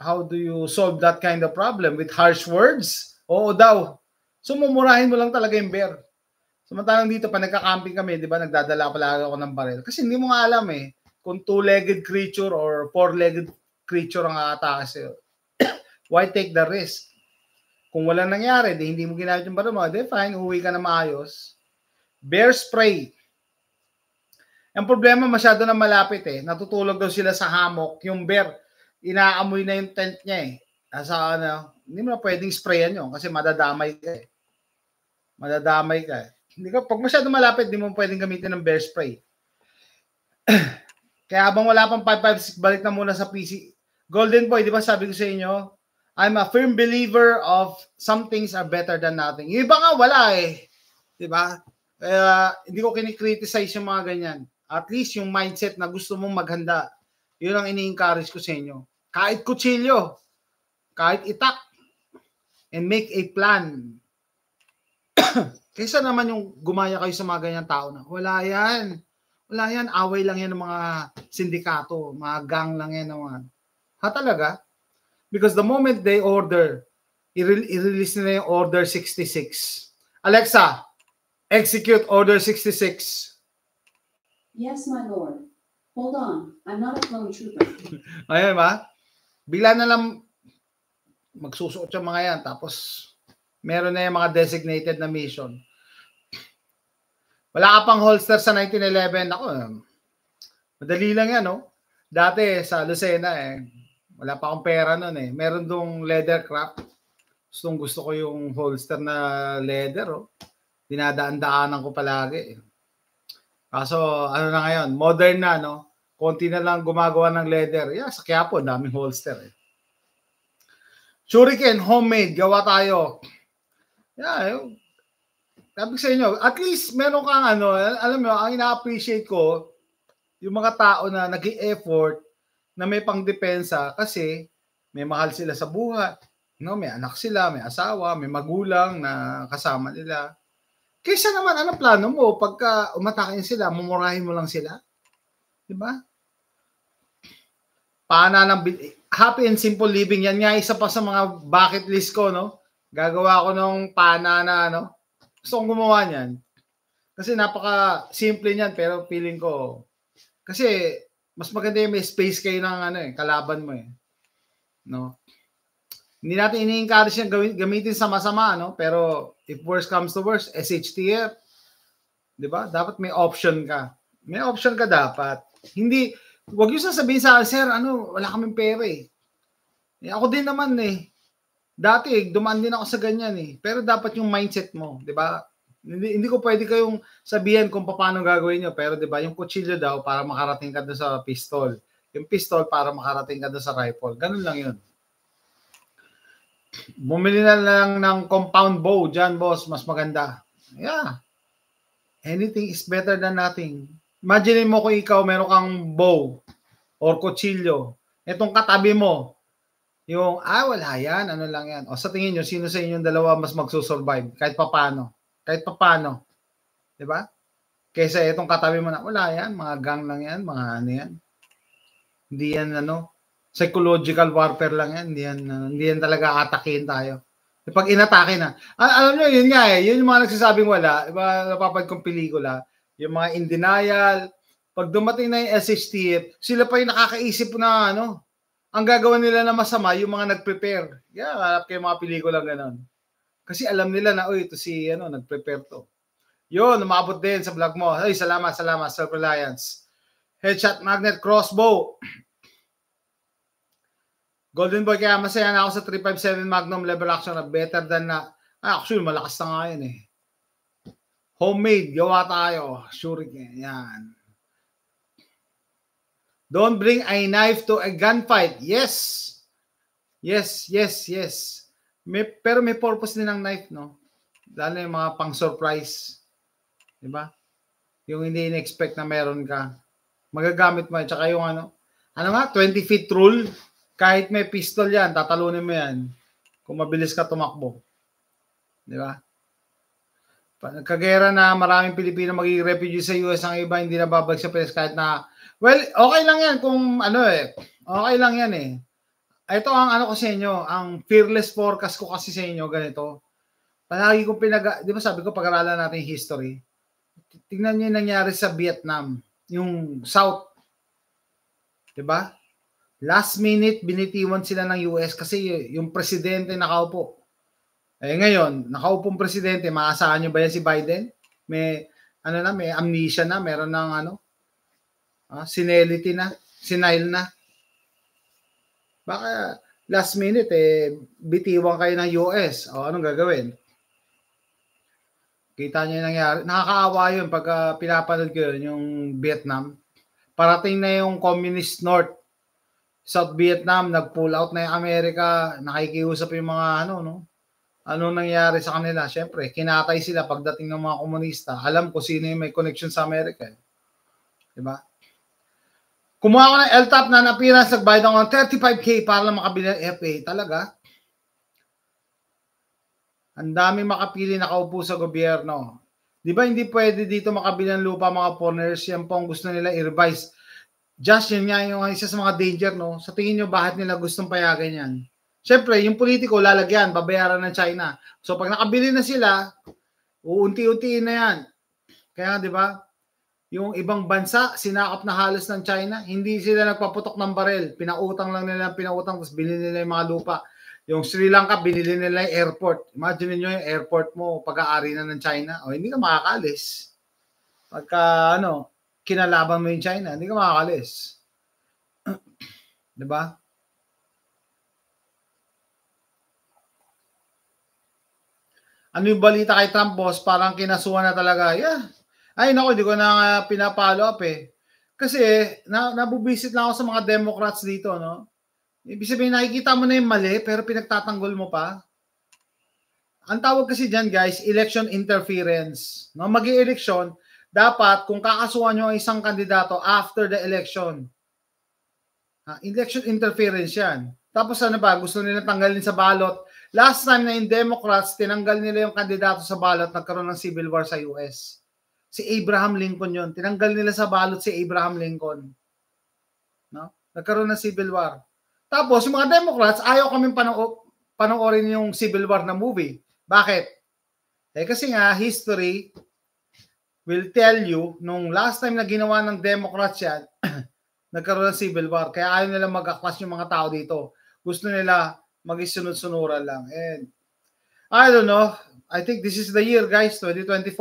how do you solve that kind of problem with harsh words? Oo daw. So mumurahin mo lang talaga yung bear. Samantalang dito, pa nagka-camping kami, di ba, nagdadala pala ako ng baril. Kasi hindi mo nga alam eh, kung two-legged creature or four-legged creature ang aatake sa'yo. Why take the risk? Kung wala nangyari, di hindi mo ginamit yung baril mo, di fine, huwi ka na maayos. Bear spray. Ang problema, masyado na malapit eh. Natutulog daw sila sa hamok. Yung bear, inaamoy na yung tent niya eh. Nasa ano, hindi mo na pwedeng sprayan yun kasi madadamay ka eh. Madadamay ka eh. Hindi ka, pag masyado malapit, hindi mo pwedeng gamitin ng bear spray. Kaya habang wala pang 5.56, balik na muna sa PC, Golden Boy, di ba sabi ko sa inyo, I'm a firm believer of some things are better than nothing. Yung iba nga, wala eh. Di ba? Uh, hindi ko kinikriticize yung mga ganyan. At least yung mindset na gusto mong maghanda, yun ang ini-encourage ko sa inyo. Kahit kutsilyo, kahit itak, and make a plan. Kaysa naman yung gumaya kayo sa mga ganyan tao na, wala yan. Wala yan, away lang yan ng mga sindikato, mga gang lang yan ng mga Ha talaga? Because the moment they order, i-release nila yung order 66. Alexa, execute order 66. Yes, my lord. Hold on. I'm not a clone trooper. Ayun ba? Bigla na lang magsusuot yung mga yan. Tapos, meron na yung mga designated na mission. Wala ka pang holster sa 1911. Ako, madali lang yan, no? Dati sa Lucena, eh, wala pa akong pera noon eh. Meron dong leather craft. Gustong gusto ko yung holster na leather. Oh. Dinadaan-daanan ko palagi. Eh. Kaso ano na ngayon, modern na no. Konti na lang gumagawa ng leather. Yeah, sa Quiapo, daming holster eh. Shuriken, homemade, gawa tayo. Yeah, yung, eh, sabi sa inyo, at least meron kang ano, alam mo, ang ina-appreciate ko, yung mga tao na nag effort na may pangdepensa kasi may mahal sila sa buhay, no? May anak sila, may asawa, may magulang na kasama nila. Kaysa naman anong plano mo pagka umatakin sila, mumurahin mo lang sila? 'Di ba? Paana ng happy and simple living yan nga isa pa sa mga bucket list ko, no? Gagawa ko nung paana na no? Gusto kong gumawa niyan. Kasi napaka simple niyan pero feeling ko kasi mas maganda yung may space kayo ng ano eh, kalaban mo eh. No? Hindi natin ini-encourage yung gamitin sa masama, no? Pero if worst comes to worst, SHTF, 'di ba? Dapat may option ka. May option ka dapat. Hindi wag niyo sasabihin sa akin, sir, ano, wala kaming pera eh. eh ako din naman eh. Dati, dumaan din ako sa ganyan eh. Pero dapat yung mindset mo, 'di ba? Hindi, hindi ko pwede kayong sabihan kung paano gagawin nyo. Pero di ba, yung kutsilyo daw para makarating ka doon sa pistol. Yung pistol para makarating ka doon sa rifle. Ganun lang yun. Bumili na lang ng compound bow dyan, boss. Mas maganda. Yeah. Anything is better than nothing. Imagine mo kung ikaw meron kang bow or kutsilyo. Itong katabi mo, yung, ah, wala yan, ano lang yan. O sa tingin nyo, sino sa inyong dalawa mas magsusurvive kahit pa paano? kahit papaano. 'Di ba? Kaysa itong katabi mo na, wala yan, mga gang lang yan, mga ano yan. Hindi yan ano, psychological warfare lang yan, hindi yan, ano, hindi yan talaga atakin tayo. E pag inatake na. Al- alam nyo, yun nga eh, yun yung mga nagsasabing wala, iba napapad kong pelikula, yung mga in denial, pag dumating na yung SSTF, sila pa yung nakakaisip na ano, ang gagawin nila na masama, yung mga nag-prepare. Yeah, hanap kayo mga pelikula gano'n. Kasi alam nila na, uy, ito si, ano, nag-prepare to. Yun, umabot din sa vlog mo. Ay, salamat, salamat, self-reliance. Headshot magnet crossbow. Golden Boy, kaya masaya na ako sa 357 Magnum level action na better than na. Ah, actually, malakas na nga yun eh. Homemade, gawa tayo. Shuriken, yan. Don't bring a knife to a gunfight. Yes. Yes, yes, yes. May, pero may purpose din ng knife, no? Lalo yung mga pang-surprise. Di ba? Yung hindi inexpect na meron ka. Magagamit mo yan. Tsaka yung ano, ano nga, 20 feet rule. Kahit may pistol yan, tatalunin mo yan. Kung mabilis ka tumakbo. Di ba? Kagera na maraming Pilipino magiging refugee sa US ang iba hindi na nababag sa press kahit na well okay lang yan kung ano eh okay lang yan eh ito ang ano ko sa inyo, ang fearless forecast ko kasi sa inyo ganito. Palagi kong pinag, di ba sabi ko pag-aralan natin history. Tingnan niyo yung nangyari sa Vietnam, yung South. Di ba? Last minute, binitiwan sila ng US kasi yung presidente nakaupo. Eh ngayon, nakaupong presidente, maasahan nyo ba yan si Biden? May, ano na, may amnesia na, meron ng ano, ah, senility na, senile na. Baka last minute, eh, bitiwan kayo ng US. O, anong gagawin? Kita niyo yung nangyari. Nakakaawa yun pag uh, pinapanood ko yun, yung Vietnam. Parating na yung Communist North. South Vietnam, nag-pull out na yung Amerika, nakikiusap yung mga ano, no? Ano nangyari sa kanila? syempre kinatay sila pagdating ng mga komunista. Alam ko sino yung may connection sa Amerika. Eh. ba Kumuha ako ng LTAP na na-appearance, nagbayad ako ng 35K para lang makabili ng FA. Talaga? Ang dami makapili nakaupo sa gobyerno. Di ba hindi pwede dito makabili ng lupa mga foreigners? Yan po ang gusto nila i-revise. Just yun nga yung isa sa mga danger, no? Sa tingin nyo, bakit nila gustong payagan yan? Siyempre, yung politiko, lalagyan, babayaran ng China. So, pag nakabili na sila, uunti-unti na yan. Kaya, di ba, yung ibang bansa, sinakop na halos ng China. Hindi sila nagpaputok ng barel. Pinautang lang nila, pinautang, tapos binili nila yung mga lupa. Yung Sri Lanka, binili nila yung airport. Imagine niyo yung airport mo, pag-aari na ng China. O, hindi ka makakalis. Pagka, ano, kinalaban mo yung China, hindi ka makakalis. diba? Ano yung balita kay Trump, boss? Parang kinasuhan na talaga. Yeah, ay, nako, hindi ko na uh, pinapalo up eh. Kasi, na, nabubisit lang ako sa mga Democrats dito, no? Ibig sabihin, nakikita mo na yung mali, pero pinagtatanggol mo pa. Ang tawag kasi dyan, guys, election interference. No? mag election dapat kung kakasuhan nyo ang isang kandidato after the election. Ha, election interference yan. Tapos ano ba, gusto nila tanggalin sa ballot. Last time na yung Democrats, tinanggal nila yung kandidato sa ballot, nagkaroon ng civil war sa US si Abraham Lincoln yon. Tinanggal nila sa balot si Abraham Lincoln. No? Nagkaroon ng civil war. Tapos, yung mga Democrats, ayaw kaming pano- panoorin yung civil war na movie. Bakit? Eh kasi nga, history will tell you, nung last time na ginawa ng Democrats yan, nagkaroon ng civil war. Kaya ayaw nila mag-aklas yung mga tao dito. Gusto nila mag sunod lang. And I don't know. I think this is the year, guys, 2024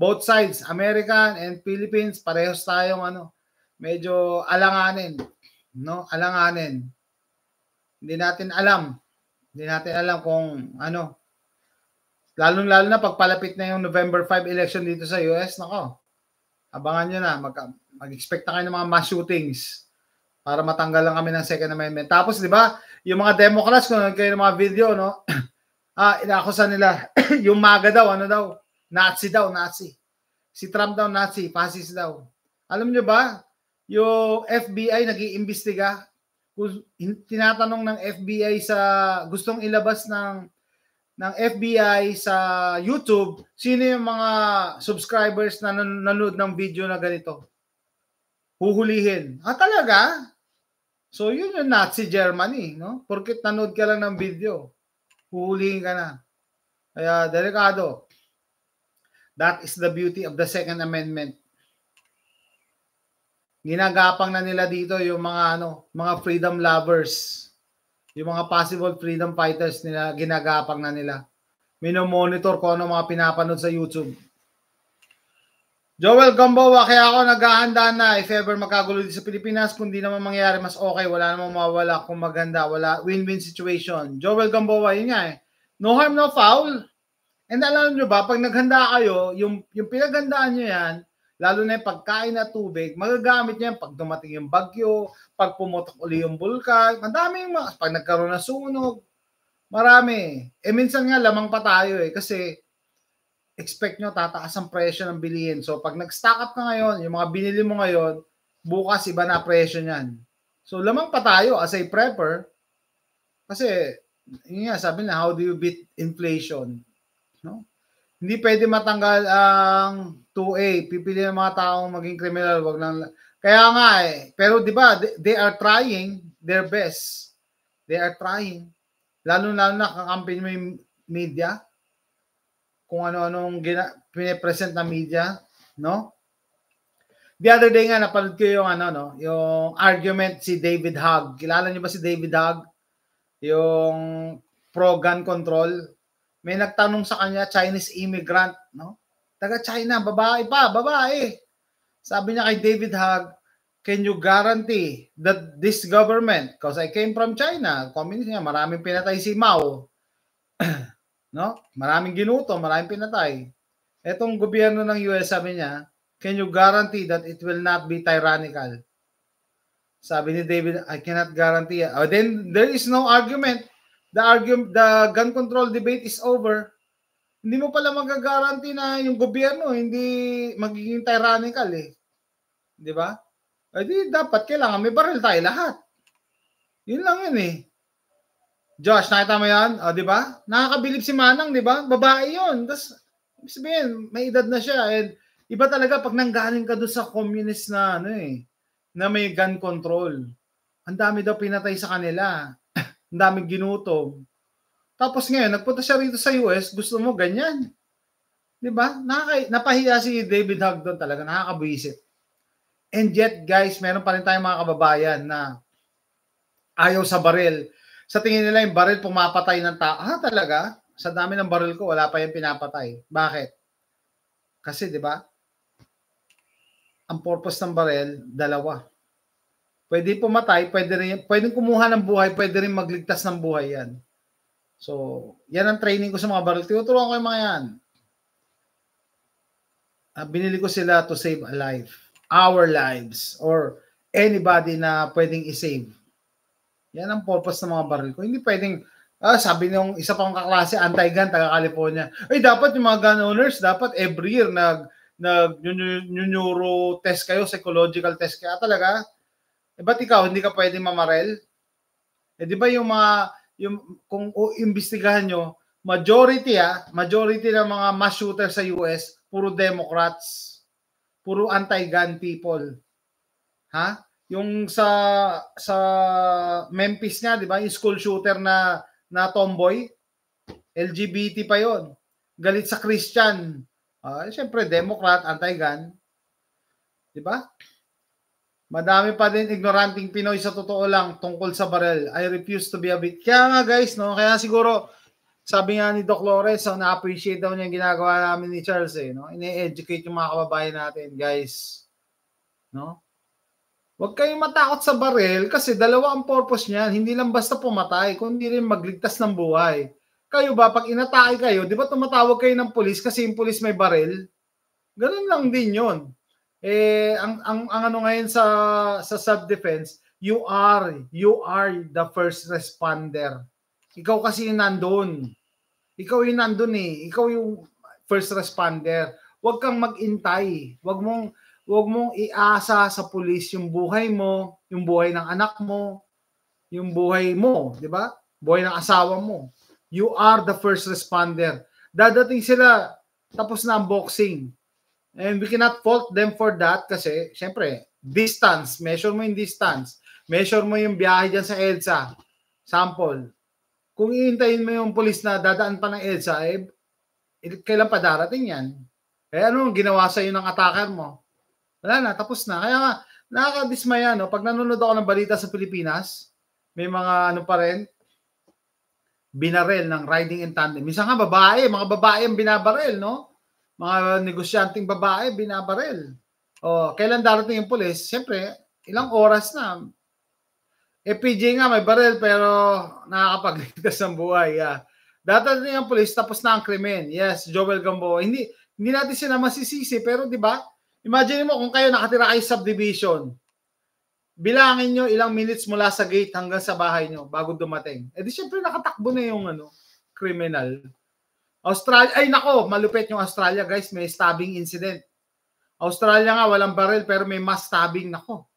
both sides, American and Philippines, parehos tayong ano, medyo alanganin, no? Alanganin. Hindi natin alam. Hindi natin alam kung ano. Lalong-lalo na pagpalapit na yung November 5 election dito sa US, nako. Abangan niyo na, mag, mag-expect na kayo ng mga mass shootings para matanggal lang kami ng Second Amendment. Tapos, di ba, yung mga Democrats, kung kayo ng mga video, no? ah, inakusan nila, yung MAGA daw, ano daw, Nazi daw, Nazi. Si Trump daw, Nazi, fascist daw. Alam nyo ba, yung FBI nag-iimbestiga, tinatanong ng FBI sa, gustong ilabas ng ng FBI sa YouTube, sino yung mga subscribers na nan- nanood ng video na ganito? Huhulihin. Ah, talaga? So, yun yung Nazi Germany, no? Porkit nanood ka lang ng video, huhulihin ka na. Kaya, delikado. That is the beauty of the Second Amendment. Ginagapang na nila dito yung mga ano, mga freedom lovers. Yung mga possible freedom fighters nila, ginagapang na nila. Minomonitor ko ano mga pinapanood sa YouTube. Joel Gamboa, kaya ako naghahanda na if ever magkagulo dito sa Pilipinas, kung di naman mangyayari, mas okay, wala namang mawala kung maganda, wala, win-win situation. Joel Gamboa, yun nga eh. No harm, no foul. And alam nyo ba, pag naghanda kayo, yung, yung pinaghandaan nyo yan, lalo na yung pagkain at tubig, magagamit niya pag dumating yung bagyo, pag pumutok uli yung bulkan, madaming mga, pag nagkaroon ng sunog, marami. Eh minsan nga, lamang pa tayo eh, kasi expect nyo tataas ang presyo ng bilihin. So pag nag-stock up ka ngayon, yung mga binili mo ngayon, bukas iba na presyo niyan. So lamang pa tayo as a prepper, kasi yun nga, sabi na, how do you beat inflation? No? Hindi pwede matanggal ang 2A. Pipili ng mga taong maging criminal. Wag lang. Kaya nga eh. Pero di ba, they are trying their best. They are trying. Lalo-lalo na kakampi mo yung media. Kung ano-anong gina- pinipresent na media. No? The other day nga, napanood ko yung, ano, no, yung argument si David Hogg. Kilala niyo ba si David Hogg? Yung pro-gun control may nagtanong sa kanya, Chinese immigrant, no? Taga China, babae pa, babae. Sabi niya kay David Hag, can you guarantee that this government, because I came from China, communist niya, maraming pinatay si Mao, no? Maraming ginuto, maraming pinatay. Etong gobyerno ng US, sabi niya, can you guarantee that it will not be tyrannical? Sabi ni David, I cannot guarantee. Oh, then there is no argument the argument the gun control debate is over, hindi mo pala magagaranti na yung gobyerno hindi magiging tyrannical eh. 'Di ba? Eh di dapat kailangan may baril tayo lahat. Yun lang yun eh. Josh, nakita mo yan? O, di ba? Nakakabilib si Manang, di ba? Babae yun. Tapos, sabihin, may edad na siya. And iba talaga pag nanggaling ka doon sa communist na ano eh, na may gun control. Ang dami daw pinatay sa kanila ang daming ginutom. Tapos ngayon, nagpunta siya rito sa US, gusto mo ganyan. Di ba? Nakaka- napahiya si David Hug doon talaga, nakakabwisit. And yet, guys, meron pa rin tayong mga kababayan na ayaw sa baril. Sa tingin nila yung baril pumapatay ng tao. Ha, ah, talaga? Sa dami ng baril ko, wala pa yung pinapatay. Bakit? Kasi, di ba? Ang purpose ng baril, dalawa. Pwede pumatay, pwede rin, pwedeng kumuha ng buhay, pwede rin magligtas ng buhay yan. So, yan ang training ko sa mga baril. Tinuturuan ko yung mga yan. Uh, binili ko sila to save a life. Our lives. Or anybody na pwedeng isave. Yan ang purpose ng mga baril ko. Hindi pwedeng, Ah, sabi nung isa pang kaklase, anti-gun, taga-California. Ay, dapat yung mga gun owners, dapat every year nag, nag neuro test kayo, psychological test kaya talaga? Eh, ba't ikaw, hindi ka pwede mamarel? Eh, di ba yung mga, yung, kung imbestigahan nyo, majority ah, majority ng mga mass shooter sa US, puro Democrats, puro anti-gun people. Ha? Yung sa sa Memphis niya, 'di ba, yung school shooter na na tomboy, LGBT pa 'yon. Galit sa Christian. Uh, ah, eh, Siyempre, Democrat, anti-gun. 'Di ba? Madami pa din ignoranting Pinoy sa totoo lang tungkol sa barel. I refuse to be a bit. Kaya nga guys, no? Kaya siguro, sabi nga ni Doc Lores, so na-appreciate daw niya yung ginagawa namin ni Charles, eh, no? Ine-educate yung mga kababayan natin, guys. No? Huwag kayong matakot sa barel kasi dalawa ang purpose niyan. Hindi lang basta pumatay, kundi rin magligtas ng buhay. Kayo ba, pag inatake kayo, di ba tumatawag kayo ng polis kasi yung polis may barel? Ganun lang din yon eh ang ang, ang ano ngayon sa sa sub defense, you are you are the first responder. Ikaw kasi yung nandoon. Ikaw yung nandoon eh. Ikaw yung first responder. Huwag kang magintay. Huwag mong huwag mong iasa sa pulis yung buhay mo, yung buhay ng anak mo, yung buhay mo, di ba? Buhay ng asawa mo. You are the first responder. Dadating sila, tapos na ang boxing And we cannot fault them for that kasi, syempre, distance, measure mo yung distance, measure mo yung biyahe dyan sa EDSA, sample. Kung iintayin mo yung polis na dadaan pa ng EDSA, eh, kailan pa darating yan? Kaya eh, ano, ginawa sa'yo ng attacker mo? Wala na, tapos na. Kaya nga, nakakadismaya, no? Pag nanonood ako ng balita sa Pilipinas, may mga ano pa rin, binarel ng riding in tandem. Minsan nga, babae, mga babae ang binabarel, no? mga negosyanteng babae binabaril. O, oh, kailan darating yung pulis? Siyempre, ilang oras na. Eh, nga may baril, pero nakakapagligtas ng buhay. Yeah. Dadating ang pulis tapos na ang krimen. Yes, Joel Gambo. Hindi, hindi natin sila masisisi pero di ba? Imagine mo kung kayo nakatira kayo subdivision. Bilangin nyo ilang minutes mula sa gate hanggang sa bahay nyo bago dumating. Eh di syempre nakatakbo na yung ano, criminal. Australia, ay nako, malupit yung Australia guys, may stabbing incident. Australia nga, walang baril pero may mass stabbing, nako.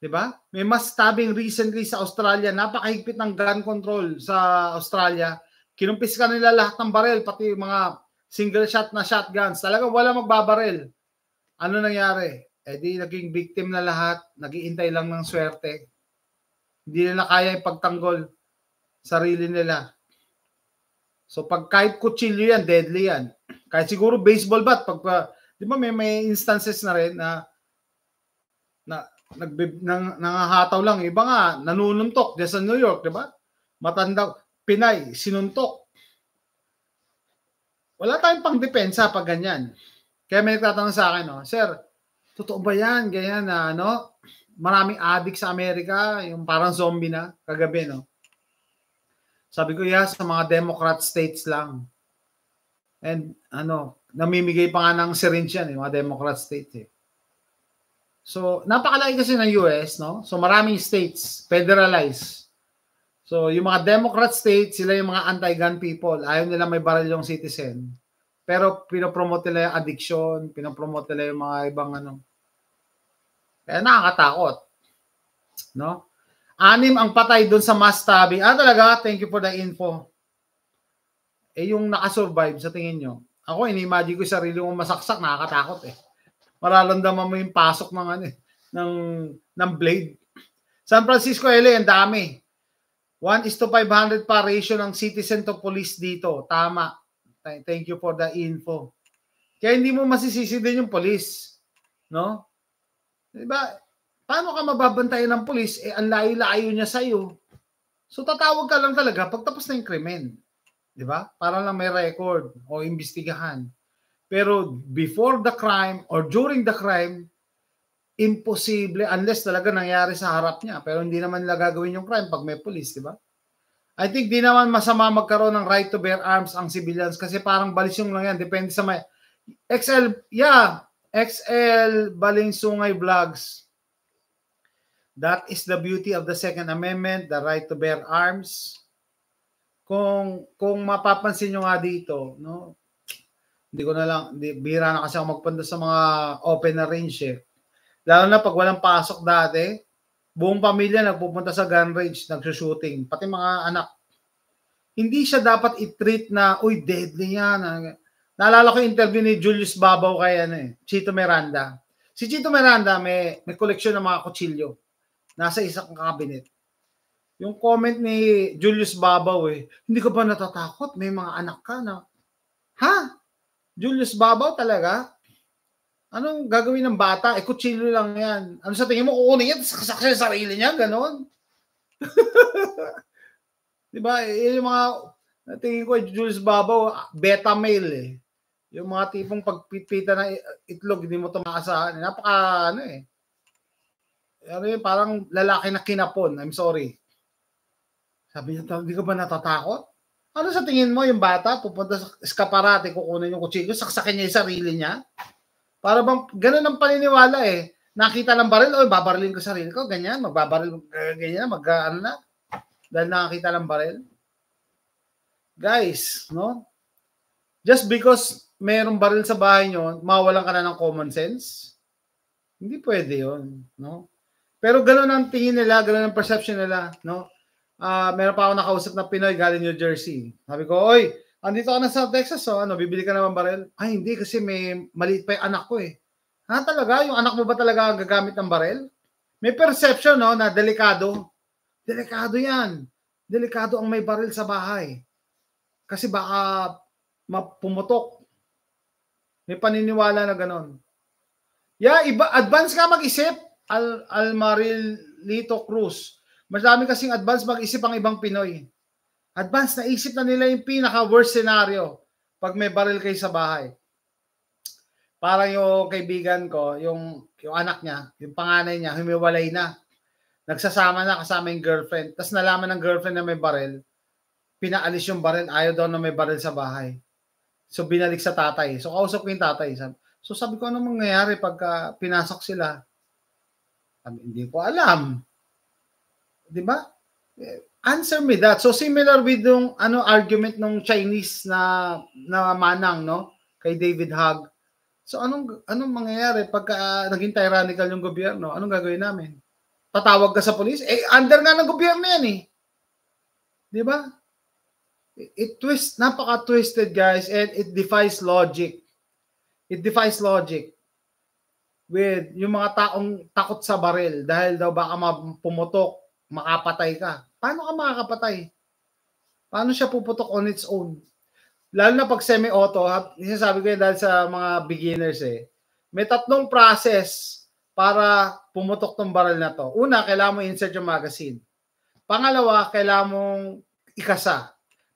'Di ba? May mass stabbing recently sa Australia, napakahigpit ng gun control sa Australia. Kinumpis ka nila lahat ng baril, pati mga single shot na shotguns. Talaga wala magbabaril. Ano nangyari? Eh di naging victim na lahat, naghihintay lang ng swerte. Hindi nila kaya ipagtanggol sarili nila. So pag kahit kutsilyo yan, deadly yan. Kahit siguro baseball bat, pag, uh, di ba may, may instances na rin na, na nagbe, nang, nangahataw lang. Iba nga, nanununtok. Diyan sa New York, di ba? Matanda, Pinay, sinuntok. Wala tayong pangdepensa pag ganyan. Kaya may nagtatanong sa akin, no, oh, Sir, totoo ba yan? Ganyan na, ano, maraming adik sa Amerika, yung parang zombie na, kagabi, no? Sabi ko, yeah, sa mga Democrat states lang. And ano, namimigay pa nga ng syringe yan, eh, mga Democrat states. eh. So, napakalaki kasi ng US, no? So, maraming states, federalized. So, yung mga Democrat states, sila yung mga anti-gun people. Ayaw nila may baril yung citizen. Pero pinopromote nila yung addiction, pinopromote nila yung mga ibang ano. Kaya nakakatakot. No? Anim ang patay doon sa mass stabbing. Ah, talaga? Thank you for the info. Eh, yung nakasurvive sa tingin nyo. Ako, inimagine ko yung sarili kong masaksak. Nakakatakot eh. Mararamdaman mo yung pasok ng ano eh, ng, ng blade. San Francisco LA, ang dami. 1 is to 500 pa ratio ng citizen to police dito. Tama. Thank you for the info. Kaya hindi mo masisisi din yung police. No? Diba? Paano ka mababantayan ng pulis? Eh, ang layo-layo niya sa iyo. So, tatawag ka lang talaga pagtapos na yung krimen. Di ba? Para lang may record o imbestigahan. Pero before the crime or during the crime, imposible unless talaga nangyari sa harap niya. Pero hindi naman nila gagawin yung crime pag may police, di ba? I think di naman masama magkaroon ng right to bear arms ang civilians kasi parang balisyong lang yan. Depende sa may... XL, yeah, XL Balingsungay Vlogs. That is the beauty of the Second Amendment, the right to bear arms. Kung kung mapapansin nyo nga dito, no? Hindi ko na lang hindi, bira na kasi ako magpunta sa mga open range eh. Lalo na pag walang pasok dati, buong pamilya nagpupunta sa gun range, nagsushooting, pati mga anak. Hindi siya dapat i-treat na, uy, deadly yan. Naalala ko yung interview ni Julius Babaw kay ano eh, Chito Miranda. Si Chito Miranda may, may koleksyon ng mga kutsilyo. Nasa isang cabinet. Yung comment ni Julius Babaw eh, hindi ka ba natatakot? May mga anak ka na. Ha? Julius Babaw talaga? Anong gagawin ng bata? Eh, kutsilo lang yan. Ano sa tingin mo? Kukunin yan, saksak sa sarili niya, ganon. Di ba? Eh, yung mga, tingin ko, eh, Julius Babaw, ah, beta male eh. Yung mga tipong pagpipita ng itlog, hindi mo tumaasahan. Napaka, ano eh, ano yun, parang lalaki na kinapon. I'm sorry. Sabi niya, hindi ka ba natatakot? Ano sa tingin mo yung bata, pupunta sa eskaparate, kukunin yung kutsilyo, saksakin niya yung sarili niya? Para bang, ganun ang paniniwala eh. Nakita ng baril, o babarilin ko sarili ko, ganyan, magbabaril, eh, ganyan, mag, ano na, dahil nakakita ng baril. Guys, no? Just because mayroong baril sa bahay nyo, mawalan ka na ng common sense, hindi pwede yon no? Pero gano'n ang tingin nila, gano'n ang perception nila, no? Uh, meron pa ako nakausap na Pinoy galing New Jersey. Sabi ko, oy, andito ka na sa Texas, so oh. ano, bibili ka naman baril? Ay, hindi, kasi may maliit pa yung anak ko eh. Ha, ah, talaga? Yung anak mo ba talaga ang gagamit ng baril? May perception, no, na delikado. Delikado yan. Delikado ang may baril sa bahay. Kasi baka mapumutok. May paniniwala na ganon. Yeah, iba, advance ka mag-isip. Al Almaril Lito Cruz. Madami kasing advance mag-isip ang ibang Pinoy. Advance na isip na nila yung pinaka-worst scenario pag may baril kayo sa bahay. Parang yung kaibigan ko, yung, yung anak niya, yung panganay niya, humiwalay na. Nagsasama na kasama yung girlfriend. Tapos nalaman ng girlfriend na may baril. Pinaalis yung baril. Ayaw daw na may baril sa bahay. So binalik sa tatay. So kausap ko yung tatay. So sabi ko, ano mangyayari pagka pinasok sila? Hindi ko alam. Di ba? Eh, answer me that. So similar with yung ano argument ng Chinese na na manang no kay David Hug. So anong anong mangyayari pagka uh, naging tyrannical yung gobyerno? Anong gagawin namin? Tatawag ka sa police? Eh under nga ng gobyerno yan eh. 'Di ba? It, it twist napaka-twisted guys and it defies logic. It defies logic with yung mga taong takot sa baril dahil daw baka pumutok, makapatay ka. Paano ka makakapatay? Paano siya puputok on its own? Lalo na pag semi-auto, sinasabi ko yun dahil sa mga beginners eh, may tatlong process para pumutok tong baril na to. Una, kailangan mo insert yung magazine. Pangalawa, kailangan mong ikasa.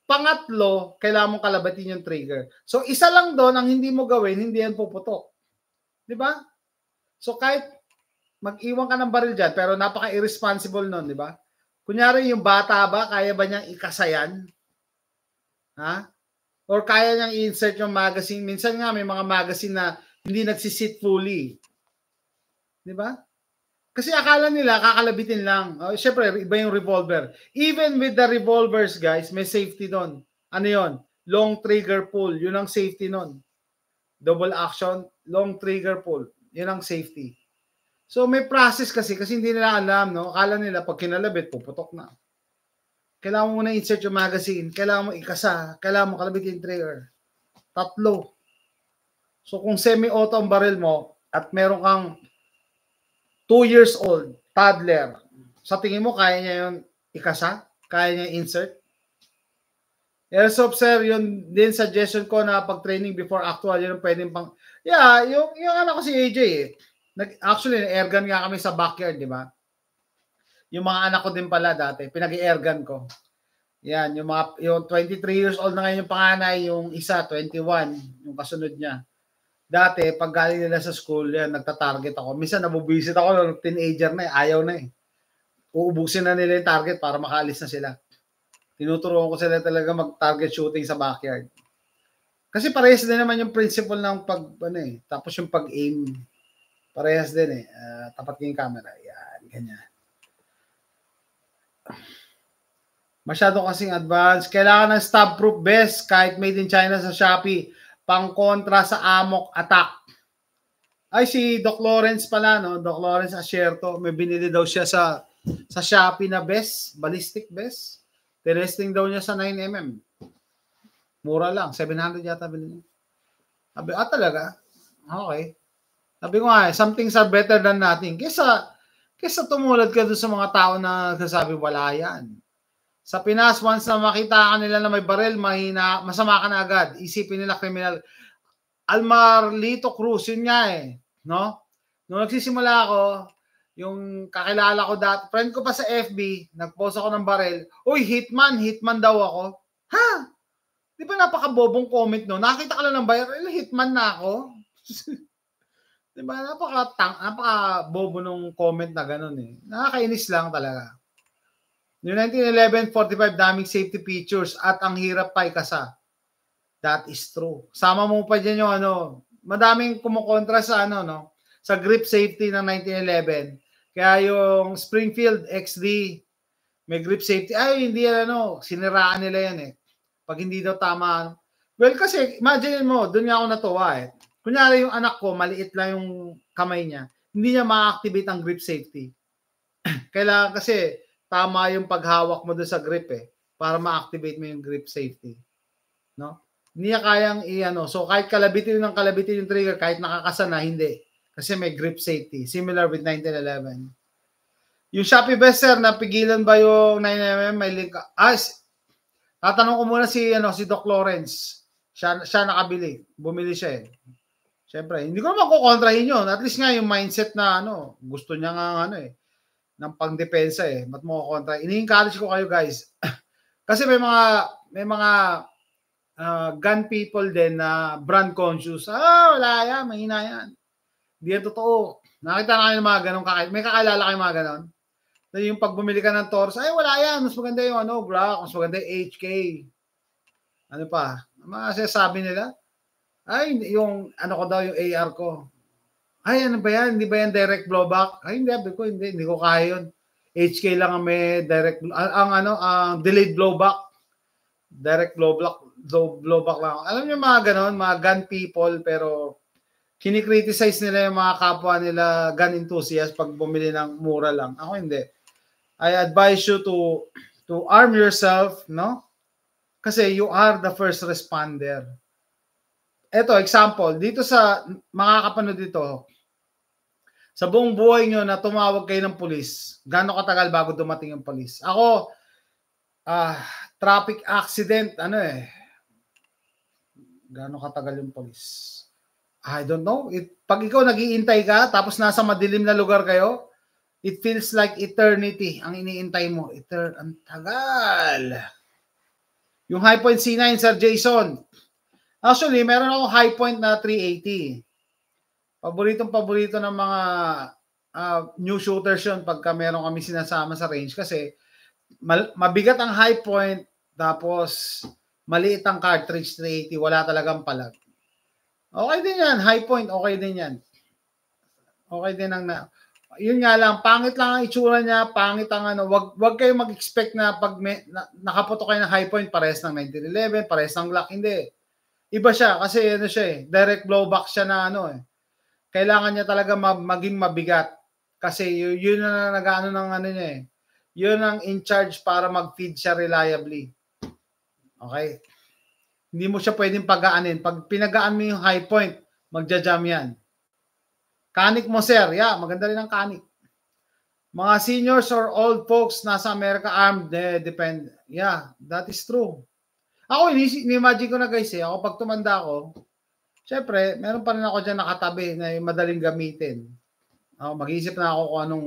Pangatlo, kailangan mong kalabatin yung trigger. So, isa lang doon ang hindi mo gawin, hindi yan puputok. Di ba? So kahit mag-iwan ka ng baril dyan, pero napaka-irresponsible nun, di ba? Kunyari yung bata ba, kaya ba niyang ikasayan? Ha? Or kaya niyang insert yung magazine? Minsan nga may mga magazine na hindi nagsisit fully. Di ba? Kasi akala nila kakalabitin lang. Oh, Siyempre, iba yung revolver. Even with the revolvers, guys, may safety doon. Ano yon? Long trigger pull. Yun ang safety nun. Double action, long trigger pull. Yun ang safety. So may process kasi kasi hindi nila alam, no? Akala nila pag kinalabit, puputok na. Kailangan mo na insert yung magazine, kailangan mo ikasa, kailangan mo kalabit yung trigger. Tatlo. So kung semi-auto ang barrel mo at meron kang 2 years old, toddler, sa tingin mo kaya niya yung ikasa? Kaya niya insert? Airsoft sir, yun din suggestion ko na pag-training before actual, yun pwedeng pang Yeah, yung, yung anak ko si AJ, eh. Nag, actually, airgun nga kami sa backyard, di ba? Yung mga anak ko din pala dati, pinag-airgun ko. Yan, yung mga yung 23 years old na ngayon yung panganay, yung isa 21, yung kasunod niya. Dati pag galing nila sa school, yan nagta-target ako. Minsan nabubisit ako ng teenager na eh, ayaw na eh. Uubusin na nila yung target para makaalis na sila. Tinuturuan ko sila talaga mag-target shooting sa backyard. Kasi parehas din naman yung principle ng pag, ano eh, tapos yung pag-aim, parehas din eh. Uh, tapat yung camera. Yan, ganyan. Masyado kasing advanced. Kailangan ng stab proof best kahit made in China sa Shopee. Pang kontra sa amok attack. Ay, si Doc Lawrence pala, no? Doc Lawrence Asherto. May binili daw siya sa sa Shopee na best. Ballistic best. Tinesting daw niya sa 9mm. Mura lang. 700 yata bilhin niya. Sabi, ah talaga? Okay. Sabi ko nga, some things are better than nothing. Kesa, kesa tumulad ka doon sa mga tao na nagsasabi, wala yan. Sa Pinas, once na makita ka nila na may barel, mahina, masama ka na agad. Isipin nila criminal. Almar Lito Cruz, yun nga eh. No? Nung nagsisimula ako, yung kakilala ko dati, friend ko pa sa FB, nagpost ako ng barel, Uy, hitman, hitman daw ako. Ha? Di ba napakabobong comment no? Nakita ka lang ng buyer, eh, hitman na ako. di ba? Napaka, tang, napaka bobo nung comment na ganun eh. Nakakainis lang talaga. Yung 1911, 45 daming safety features at ang hirap pa ikasa. That is true. Sama mo pa dyan yung ano, madaming kumukontra sa ano, no? Sa grip safety ng 1911. Kaya yung Springfield XD, may grip safety. Ay, hindi yan ano, siniraan nila yan eh. Pag hindi daw tama. Well, kasi imagine mo, doon nga ako natuwa eh. Kunyari yung anak ko, maliit lang yung kamay niya. Hindi niya ma-activate ang grip safety. Kailangan kasi tama yung paghawak mo doon sa grip eh para ma-activate mo yung grip safety. No? Hindi niya kayang i-ano. So kahit kalabitin ng kalabitin yung trigger, kahit nakakasana, hindi. Kasi may grip safety. Similar with 1911. Yung Shopee Best Sir, napigilan ba yung 9mm? May link. Ah, Tatanong ko muna si ano si Doc Lawrence. Siya siya nakabili. Bumili siya eh. Siyempre, hindi ko naman kukontrahin yun. At least nga yung mindset na ano, gusto niya nga ano eh, ng pangdepensa eh. Ba't mo kukontra? Ini-encourage ko kayo guys. Kasi may mga, may mga uh, gun people din na brand conscious. Ah, oh, wala yan, mahina yan. Hindi yan totoo. Nakita na kayo ng mga ganun. May kakilala kayo mga ganun? na yung pagbumili ka ng Taurus, ay wala yan, mas maganda yung ano, Glock, mas maganda yung HK. Ano pa? Mga sabi nila, ay yung ano ko daw yung AR ko. Ay ano ba yan? Hindi ba yan direct blowback? Ay hindi, ko hindi, hindi ko kaya yun. HK lang ang may direct ang, ang ano, ang delayed blowback. Direct blowback, blowback lang. Alam niyo mga ganon, mga gun people pero kinikriticize nila yung mga kapwa nila gun enthusiast pag bumili ng mura lang. Ako hindi I advise you to to arm yourself, no? Kasi you are the first responder. Ito, example, dito sa makakapanood dito, sa buong buhay nyo na tumawag kayo ng pulis, gano'ng katagal bago dumating yung pulis? Ako, ah, traffic accident, ano eh, gano'ng katagal yung pulis? I don't know. It, pag ikaw naghihintay ka, tapos nasa madilim na lugar kayo, It feels like eternity ang iniintay mo. Eter ang tagal. Yung high point C9, Sir Jason. Actually, meron ako high point na 380. Paboritong paborito ng mga uh, new shooters yun pagka meron kami sinasama sa range kasi mal- mabigat ang high point tapos maliit ang cartridge 380, wala talagang palag. Okay din yan, high point, okay din yan. Okay din ang na yun nga lang, pangit lang ang itsura niya, pangit ang ano, wag, wag kayo mag-expect na pag may, na, nakaputo kayo ng high point, pares ng 1911, pares ng Glock, hindi. Iba siya, kasi ano siya eh, direct blowback siya na ano eh. Kailangan niya talaga mag, maging mabigat. Kasi yun, yun na nag-ano ng ano niya eh. Yun ang in charge para mag-feed siya reliably. Okay? Hindi mo siya pwedeng pagaanin. Pag pinagaan mo yung high point, magja-jam yan. Kanik mo, sir. Yeah, maganda rin ang kanik. Mga seniors or old folks nasa America armed, eh, depend. Yeah, that is true. Ako, ini-imagine ko na guys eh. Ako, pag tumanda ako, syempre, meron pa rin ako dyan nakatabi na madaling gamitin. Ako, mag-iisip na ako kung anong,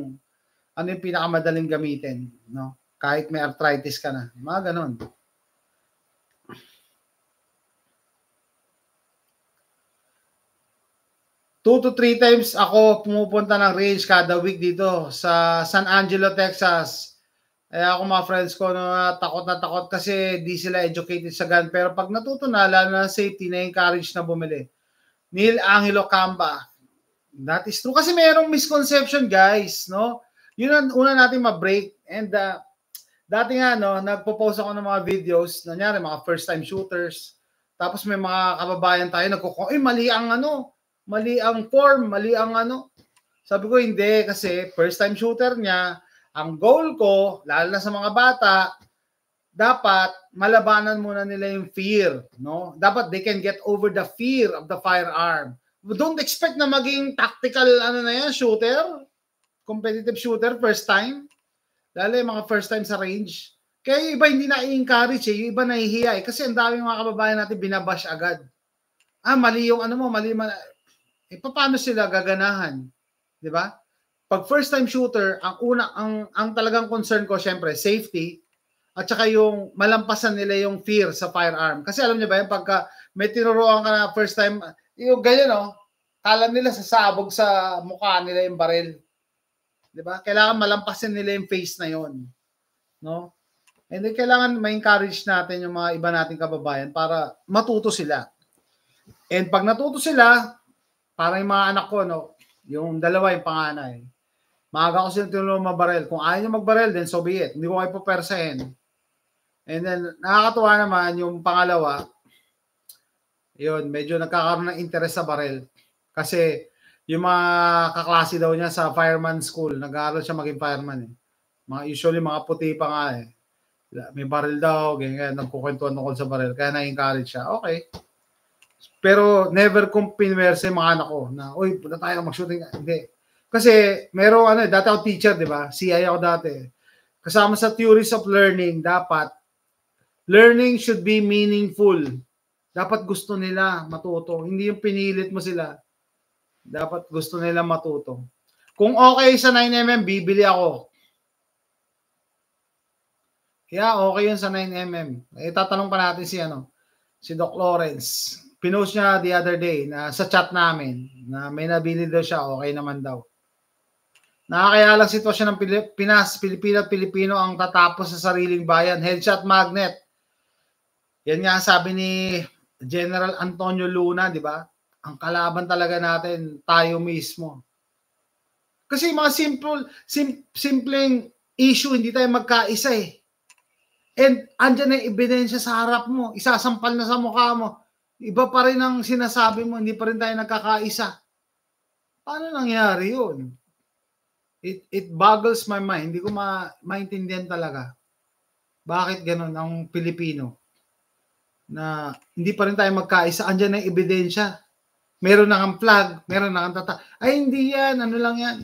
ano yung pinakamadaling gamitin. No? Kahit may arthritis ka na. Mga ganun. two to three times ako pumupunta ng range kada week dito sa San Angelo, Texas. Eh ako mga friends ko na takot na takot kasi di sila educated sa gun. Pero pag natuto na, lalo na safety, na-encourage na bumili. Neil Angelo Camba. That is true. Kasi mayroong misconception, guys, no? Yun ang una natin ma-break. And uh, dati nga, no, nagpo-post ako ng mga videos, nanyari, mga first-time shooters. Tapos may mga kababayan tayo, nagkukuha, eh, mali ang ano, mali ang form, mali ang ano. Sabi ko, hindi, kasi first time shooter niya, ang goal ko, lalo na sa mga bata, dapat malabanan muna nila yung fear, no? Dapat they can get over the fear of the firearm. Don't expect na maging tactical ano na yan, shooter, competitive shooter first time. Lalo yung mga first time sa range. Kaya yung iba hindi na-encourage eh, yung iba nahihiya eh. Kasi ang daming mga kababayan natin binabash agad. Ah, mali yung ano mo, mali man eh paano sila gaganahan? 'Di ba? Pag first time shooter, ang una ang ang talagang concern ko syempre safety at saka yung malampasan nila yung fear sa firearm. Kasi alam niyo ba yung pagka may tinuruan ka na first time, yung ganyan oh, kala nila sasabog sa mukha nila yung baril. 'Di ba? Kailangan malampasin nila yung face na yon. No? And then kailangan ma-encourage natin yung mga iba nating kababayan para matuto sila. And pag natuto sila, Parang yung mga anak ko, no? Yung dalawa, yung panganay. Maaga ko sila tinulong mabaril. Kung ayaw niya magbaril, then so be it. Hindi ko kayo pupersahin. And then, nakakatuwa naman yung pangalawa, yun, medyo nagkakaroon ng interest sa baril. Kasi, yung mga kaklase daw niya sa fireman school, nag-aaral siya maging fireman eh. Mga, usually, mga puti pa nga eh. May baril daw, ganyan, ganyan, nagkukwentuhan tungkol sa baril. Kaya na-encourage siya. Okay. Pero never kong pinwersa yung mga anak ko na, uy, punta tayo mag-shooting. Hindi. Kasi meron, ano, eh, dati ako teacher, di ba? CI ako dati. Kasama sa theories of learning, dapat, learning should be meaningful. Dapat gusto nila matuto. Hindi yung pinilit mo sila. Dapat gusto nila matuto. Kung okay sa 9mm, bibili ako. Kaya yeah, okay yun sa 9mm. Eh, tatanong pa natin si, ano, si Doc Lawrence pinost niya the other day na sa chat namin na may nabili daw siya, okay naman daw. Nakakayalang sitwasyon ng Pinas, Pilipino at Pilipino ang tatapos sa sariling bayan. Headshot magnet. Yan nga sabi ni General Antonio Luna, di ba? Ang kalaban talaga natin, tayo mismo. Kasi mga simple, sim, simpleng issue, hindi tayo magkaisa eh. And andyan na ebidensya sa harap mo, isasampal na sa mukha mo Iba pa rin ang sinasabi mo, hindi pa rin tayo nagkakaisa. Paano nangyari yun? It, it boggles my mind. Hindi ko ma, maintindihan talaga. Bakit ganun ang Pilipino? Na hindi pa rin tayo magkaisa. Andiyan na ebidensya. Meron na kang flag, meron na kang tata. Ay, hindi yan. Ano lang yan?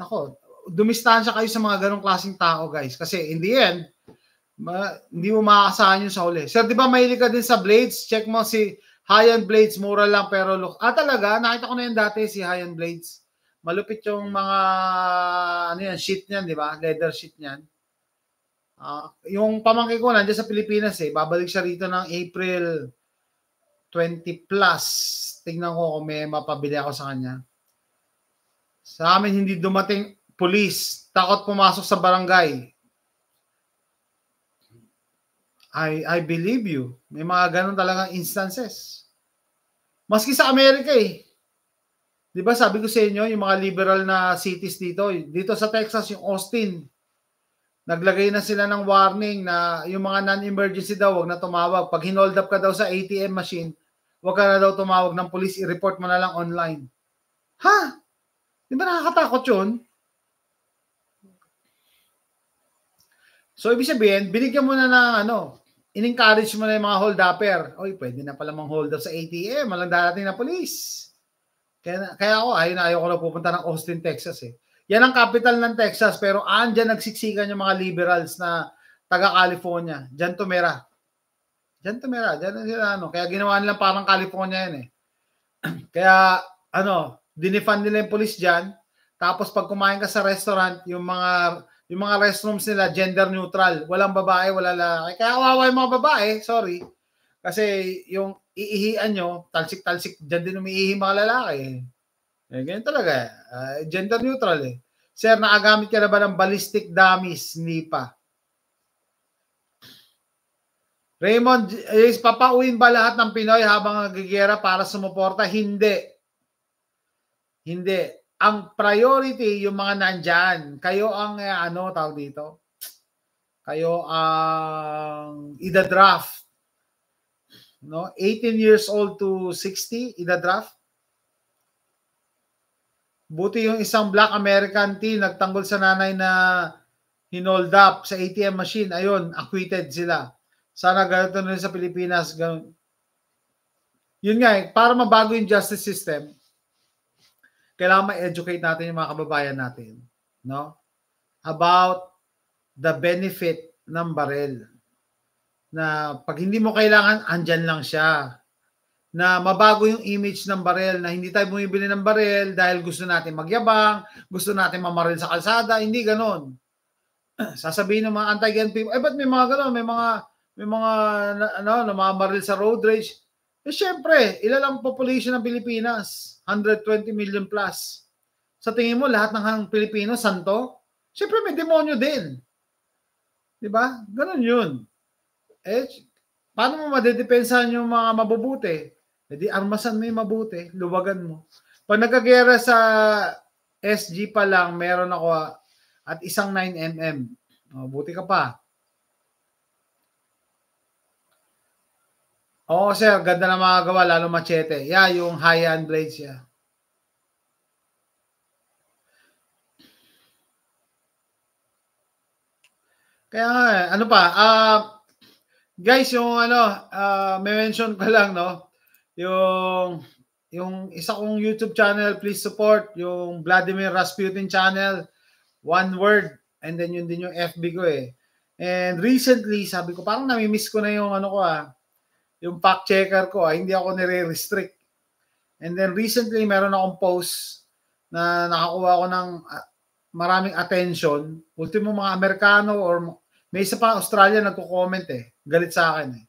Nako, dumistansya kayo sa mga ganong klaseng tao, guys. Kasi in the end, ma, hindi mo makakasahan yun sa huli. Sir, di ba mahilig ka din sa Blades? Check mo si high Hayan Blades, mura lang pero look. Ah, talaga? Nakita ko na yun dati si high Hayan Blades. Malupit yung mga, ano yan, sheet niyan, di ba? Leather sheet niyan. Uh, yung pamangkin ko nandiyan sa Pilipinas eh. Babalik siya rito ng April 20 plus. Tingnan ko kung may mapabili ako sa kanya. Sa amin hindi dumating police. Takot pumasok sa barangay. I, I believe you. May mga ganun talagang instances. Maski sa Amerika eh. Di ba sabi ko sa inyo, yung mga liberal na cities dito, dito sa Texas, yung Austin, naglagay na sila ng warning na yung mga non-emergency daw, wag na tumawag. Pag hinold up ka daw sa ATM machine, wag ka na daw tumawag ng police, i-report mo na lang online. Ha? Di ba nakakatakot yun? So, ibig sabihin, binigyan mo na ng ano, in-encourage mo na yung mga hold upper. Oy, pwede na pala mang hold up sa ATM. Malang darating na police. Kaya, kaya ako, ayun na, ayoko na pupunta ng Austin, Texas eh. Yan ang capital ng Texas, pero andyan nagsiksikan yung mga liberals na taga-California. Diyan tumira. Diyan tumira. Diyan sila ano. Kaya ginawa nila parang California yan eh. kaya, ano, dinifan nila yung police dyan. Tapos pag kumain ka sa restaurant, yung mga yung mga restrooms nila gender neutral. Walang babae, wala lalaki. Kaya kawawa yung mga babae, sorry. Kasi yung iihian nyo, talsik-talsik, dyan din umiihi mga lalaki. Eh, ganyan talaga. Uh, gender neutral eh. Sir, nakagamit ka na ba ng ballistic dummies, pa. Raymond, is papauwin ba lahat ng Pinoy habang nagigera para sumuporta? Hindi. Hindi ang priority yung mga nandyan. Kayo ang eh, ano tawag dito? Kayo ang ida-draft. No? 18 years old to 60, ida-draft. Buti yung isang black American teen nagtanggol sa nanay na hinold up sa ATM machine. Ayun, acquitted sila. Sana ganito na sa Pilipinas. Ganun. Yun nga, eh, para mabago yung justice system, kailangan ma-educate natin yung mga kababayan natin, no? About the benefit ng barrel. Na pag hindi mo kailangan, andyan lang siya. Na mabago yung image ng barrel, na hindi tayo bumibili ng barrel dahil gusto natin magyabang, gusto natin mamaril sa kalsada, hindi ganon. Sasabihin ng mga anti-gun people, eh ba't may mga ganon, may mga, may mga, ano, namamaril ano, sa road rage? Eh syempre, ilan population ng Pilipinas? 120 million plus. Sa tingin mo, lahat ng hang Pilipino, santo? Siyempre may demonyo din. Di ba? Ganun yun. Eh, paano mo madedepensahan yung mga mabubuti? E di armasan mo yung mabuti, luwagan mo. Pag nagkagera sa SG pa lang, meron ako ah, at isang 9mm. O, buti ka pa. Oo, oh, sir. Ganda na mga lalo machete. Yeah, yung high-end blades, yeah. Kaya nga, eh, ano pa? Uh, guys, yung ano, uh, ah, may mention ko lang, no? Yung, yung isa kong YouTube channel, please support. Yung Vladimir Rasputin channel, one word. And then yun din yung FB ko eh. And recently, sabi ko, parang namimiss ko na yung ano ko ah, yung fact checker ko, ah, hindi ako nire-restrict. And then recently, meron akong post na nakakuha ako ng ah, maraming attention. Ultimo mga Amerikano or may isa pa Australia nagko-comment eh. Galit sa akin eh.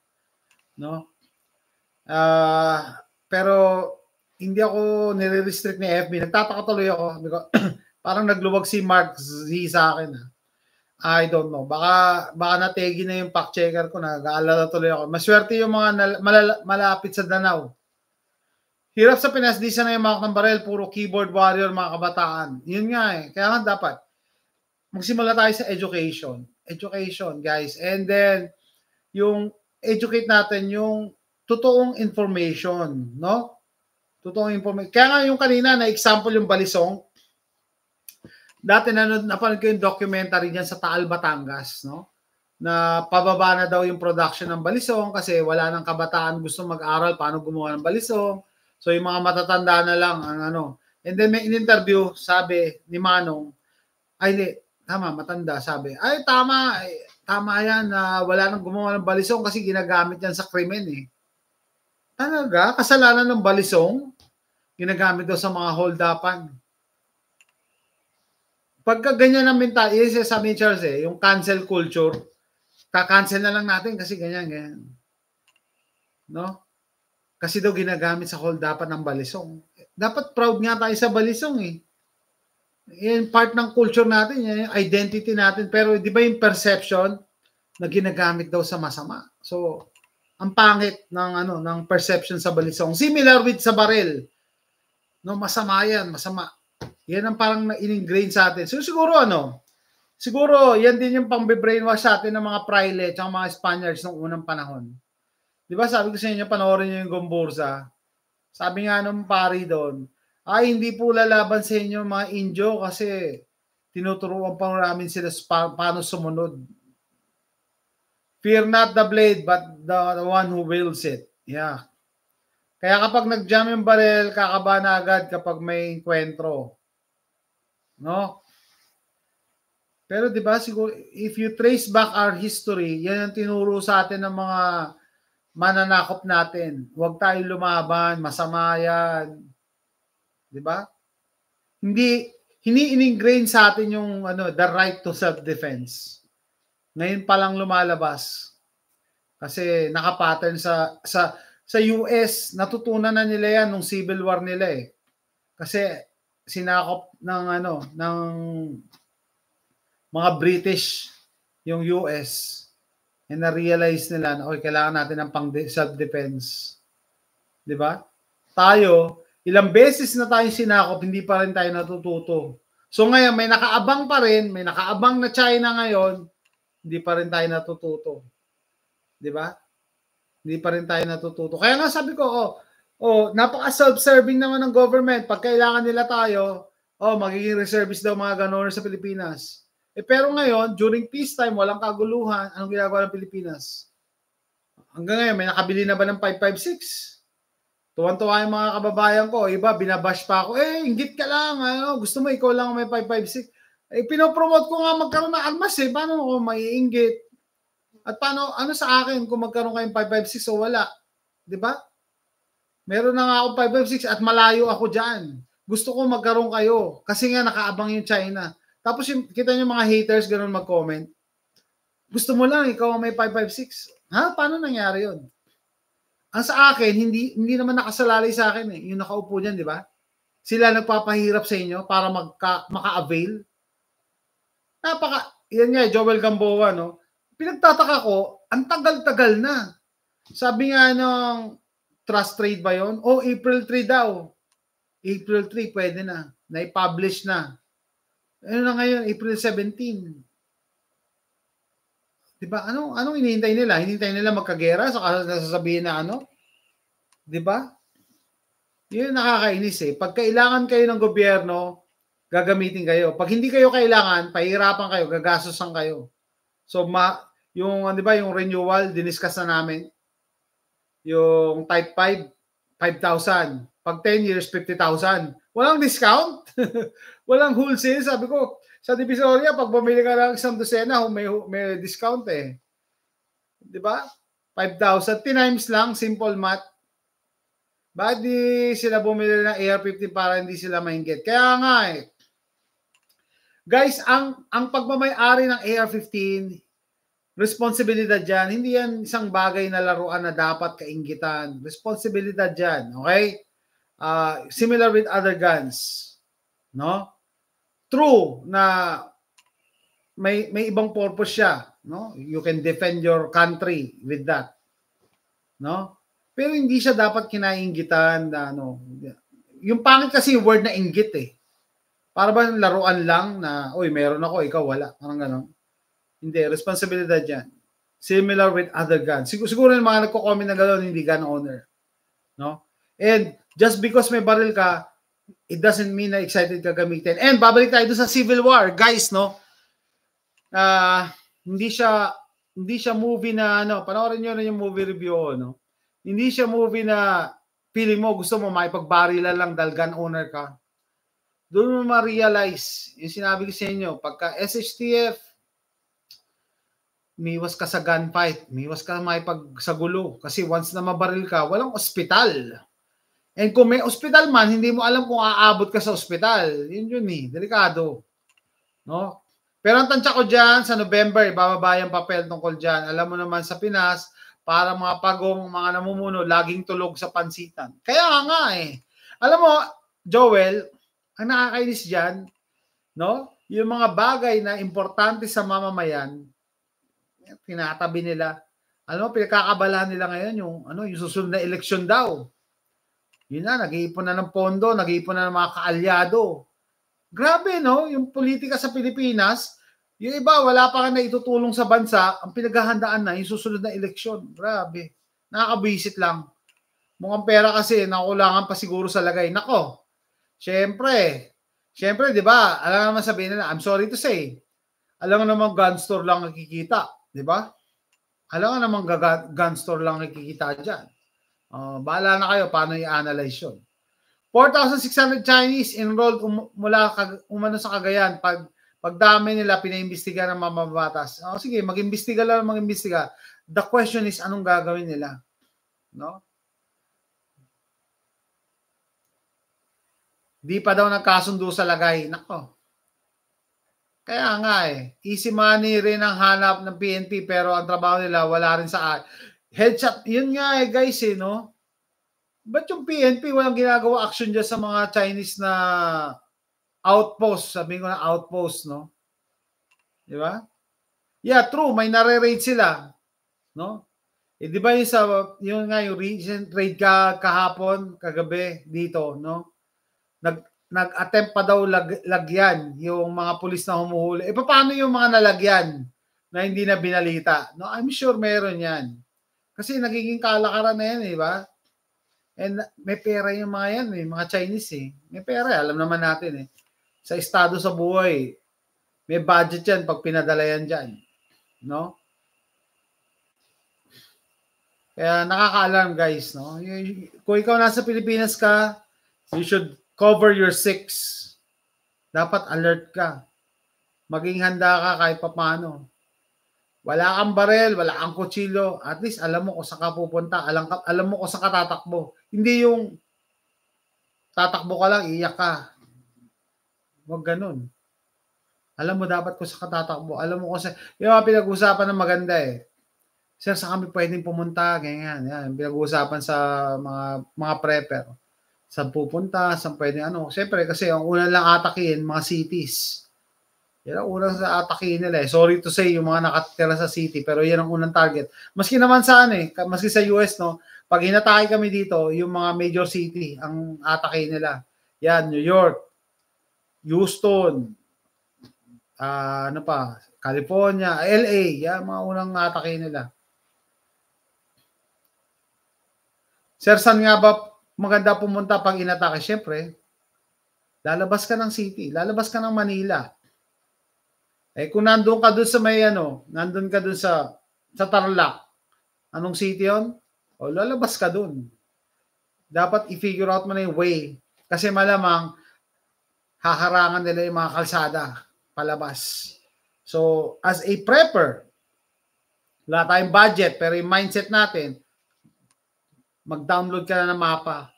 No? Uh, pero hindi ako nire-restrict ni FB. Nagtataka tuloy ako. Because, parang nagluwag si Mark Z sa akin. Ah. I don't know. Baka, baka nategi na yung fact checker ko. Nag-aalala tuloy ako. Maswerte yung mga nal- malala- malapit sa Danau. Hirap sa Pinas, di siya na yung mga ng barel. Puro keyboard warrior, mga kabataan. Yun nga eh. Kaya nga dapat. Magsimula tayo sa education. Education, guys. And then, yung educate natin yung totoong information, no? Totoong information. Kaya nga yung kanina, na example yung balisong, dati nanood, napanood ko yung documentary niyan sa Taal, Batangas, no? Na pababa na daw yung production ng balisong kasi wala nang kabataan gusto mag-aral paano gumawa ng balisong. So yung mga matatanda na lang ang ano. And then may in-interview, sabi ni Manong, ay hindi, tama, matanda, sabi, ay tama, ay, eh, tama yan na uh, wala nang gumawa ng balisong kasi ginagamit yan sa krimen eh. Talaga, kasalanan ng balisong, ginagamit daw sa mga holdapan pagka ganyan ang mentality, yun sa ni Charles eh, yung cancel culture, kakancel na lang natin kasi ganyan, ganyan. No? Kasi daw ginagamit sa call dapat ng balisong. Dapat proud nga tayo sa balisong eh. Yan part ng culture natin, yan yung identity natin. Pero di ba yung perception na ginagamit daw sa masama? So, ang pangit ng ano ng perception sa balisong. Similar with sa baril. No, masama yan, masama yan ang parang na-ingrain sa atin. So siguro ano, siguro yan din yung pang-brainwash sa atin ng mga Prile at mga Spaniards noong unang panahon. Di ba sabi ko sa inyo, panoorin nyo yung Gomborsa. Sabi nga nung pari doon, ay ah, hindi po lalaban sa inyo mga Indio kasi tinuturuan pa namin sila pa- paano sumunod. Fear not the blade but the, the one who wields it. Yeah. Kaya kapag nag-jam yung barrel, kakaba na agad kapag may kwentro. No? Pero 'di ba siguro if you trace back our history, 'yan ang tinuro sa atin ng mga mananakop natin. Huwag tayong lumaban, masama 'yan. 'Di ba? Hindi hindi in-ingrain sa atin yung ano, the right to self-defense. Ngayon pa lang lumalabas. Kasi nakapattern sa sa sa US, natutunan na nila 'yan nung Civil War nila eh. Kasi sinakop ng ano ng mga British yung US and na-realize nila na okay, kailangan natin ng pang self-defense. 'Di ba? Tayo, ilang beses na tayo sinakop, hindi pa rin tayo natututo. So ngayon, may nakaabang pa rin, may nakaabang na China ngayon, hindi pa rin tayo natututo. 'Di ba? Hindi pa rin tayo natututo. Kaya nga sabi ko, oh, Oh, napaka-self-serving naman ng government. Pag kailangan nila tayo, oh, magiging reservist daw mga ganoon sa Pilipinas. Eh, pero ngayon, during peacetime, walang kaguluhan, anong ginagawa ng Pilipinas? Hanggang ngayon, may nakabili na ba ng 556? Tuwan-tuwa yung mga kababayan ko. Iba, binabash pa ako. Eh, ingit ka lang. Ano, gusto mo, ikaw lang may 556. Eh, pinopromote ko nga magkaroon ng almas eh. Paano ako maiinggit? At paano, ano sa akin kung magkaroon kayong 556 o wala? Di ba? Meron na nga ako 556 at malayo ako dyan. Gusto ko magkaroon kayo. Kasi nga nakaabang yung China. Tapos yung, kita nyo mga haters ganun mag-comment. Gusto mo lang, ikaw may 556. Ha? Paano nangyari yun? Ang sa akin, hindi, hindi naman nakasalalay sa akin eh. Yung nakaupo dyan, di ba? Sila nagpapahirap sa inyo para magka, maka-avail. Napaka, yan nga, Joel Gamboa, no? Pinagtataka ko, ang tagal-tagal na. Sabi nga nung trust trade ba yon? Oh, April 3 daw. April 3, pwede na. Na-publish na. Ano na ngayon? April 17. Diba? Ano, anong inihintay nila? Hinihintay nila magkagera sa nasasabihin na ano? Diba? Yun nakakainis eh. Pag kailangan kayo ng gobyerno, gagamitin kayo. Pag hindi kayo kailangan, pahirapan kayo, gagastosan kayo. So, ma, yung, di ano ba, yung renewal, diniscuss na namin yung type 5, 5,000. Pag 10 years, 50,000. Walang discount. Walang wholesale. Sabi ko, sa Divisoria, pag bumili ka ng isang dosena, may, may discount eh. Di ba? 5,000. Tinimes lang, simple math. Bakit di sila bumili ng AR-15 para hindi sila mainggit? Kaya nga eh. Guys, ang, ang pagmamayari ng AR-15, responsibilidad dyan. Hindi yan isang bagay na laruan na dapat kaingitan. Responsibilidad dyan, okay? Uh, similar with other guns, no? True na may may ibang purpose siya, no? You can defend your country with that. No? Pero hindi siya dapat kinainggitan na ano. Yung pangit kasi yung word na inggit eh. Para ba laruan lang na, oy, meron ako, ikaw wala. Parang ganun. Hindi, responsibilidad yan. Similar with other God. Sig- siguro yung mga nagko-comment na gano'n, hindi gun owner. No? And just because may baril ka, it doesn't mean na excited ka gamitin. And babalik tayo sa Civil War, guys, no? Uh, hindi siya hindi siya movie na ano, panoorin niyo na yung movie review no? Hindi siya movie na feeling mo gusto mo maipagbarilan lang dahil gun owner ka. Doon mo ma-realize yung sinabi ko sa inyo, pagka SHTF, miwas ka sa gunfight, miwas ka may pagsagulo. Kasi once na mabaril ka, walang ospital. And kung may ospital man, hindi mo alam kung aabot ka sa ospital. Yun yun eh, delikado. No? Pero ang tansya ko dyan, sa November, ibababa yung papel tungkol dyan. Alam mo naman sa Pinas, para mga pagong, mga namumuno, laging tulog sa pansitan. Kaya nga eh. Alam mo, Joel, ang nakakainis dyan, no? Yung mga bagay na importante sa mamamayan, tinatabi nila. Ano, pinagkakabalahan nila ngayon yung, ano, yung susunod na eleksyon daw. Yun na, nag-iipon na ng pondo, nag-iipon na ng mga kaalyado. Grabe, no? Yung politika sa Pilipinas, yung iba, wala pa ka na itutulong sa bansa, ang pinaghahandaan na yung susunod na eleksyon. Grabe. Nakakabisit lang. Mukhang pera kasi, nakulangan pa siguro sa lagay. Nako, syempre, syempre, di ba, alam naman sabihin nila, I'm sorry to say, alam naman gun store lang nakikita. 'Di ba? Alam ka namang gun store lang nakikita diyan. Uh, oh, bahala na kayo paano i-analyze 'yon. 4,600 Chinese enrolled um, mula kag, umano sa Cagayan pag pagdami nila pinaimbestiga ng mga batas. Oh, sige, mag-imbestiga lang mag-imbestiga. The question is anong gagawin nila? No? Di pa daw nagkasundo sa lagay. Nako. Kaya nga eh, easy money rin ang hanap ng PNP pero ang trabaho nila wala rin sa headshot. Yun nga eh guys eh, no? Ba't yung PNP walang ginagawa action dyan sa mga Chinese na outpost? Sabihin ko na outpost, no? Di ba? Yeah, true, may nare-raid sila, no? Eh, di ba yung sa, yun nga, yung recent raid ka, kahapon, kagabi, dito, no? Nag, nag-attempt pa daw lag, lagyan yung mga pulis na humuhuli. E paano yung mga nalagyan na hindi na binalita? No, I'm sure meron yan. Kasi nagiging kalakaran na yan, eh, di ba? And may pera yung mga yan, eh, mga Chinese eh. May pera, eh, alam naman natin eh. Sa estado sa buhay, may budget yan pag pinadala yan dyan. No? Kaya nakakaalam guys, no? Kung ikaw nasa Pilipinas ka, you should cover your six. Dapat alert ka. Maging handa ka kahit papano. Wala kang barel, wala kang kutsilo. At least alam mo kung saan ka pupunta. Alam, alam mo kung saan ka tatakbo. Hindi yung tatakbo ka lang, iyak ka. Huwag ganun. Alam mo dapat kung saan ka tatakbo. Alam mo kung saan. Yung mga pinag-uusapan na maganda eh. Sir, sa kami pwedeng pumunta? Ganyan. Yan. Pinag-uusapan sa mga, mga prepper. Saan pupunta, saan pwede ano. Siyempre, kasi ang una lang atakihin, mga cities. Yan ang unang sa atakihin nila eh. Sorry to say, yung mga nakatira sa city, pero yan ang unang target. Maski naman sa ano eh, maski sa US, no, pag hinatake kami dito, yung mga major city, ang atakihin nila. Yan, New York, Houston, uh, ano pa, California, LA, yan, mga unang atakihin nila. Sir, saan nga ba maganda pumunta pag inatake, syempre, lalabas ka ng city, lalabas ka ng Manila. Eh kung nandoon ka doon sa may ano, nandoon ka doon sa sa Tarlac, anong city 'yon? O lalabas ka doon. Dapat i-figure out mo na yung way kasi malamang haharangan nila yung mga kalsada palabas. So, as a prepper, wala tayong budget, pero yung mindset natin, mag-download ka na ng mapa.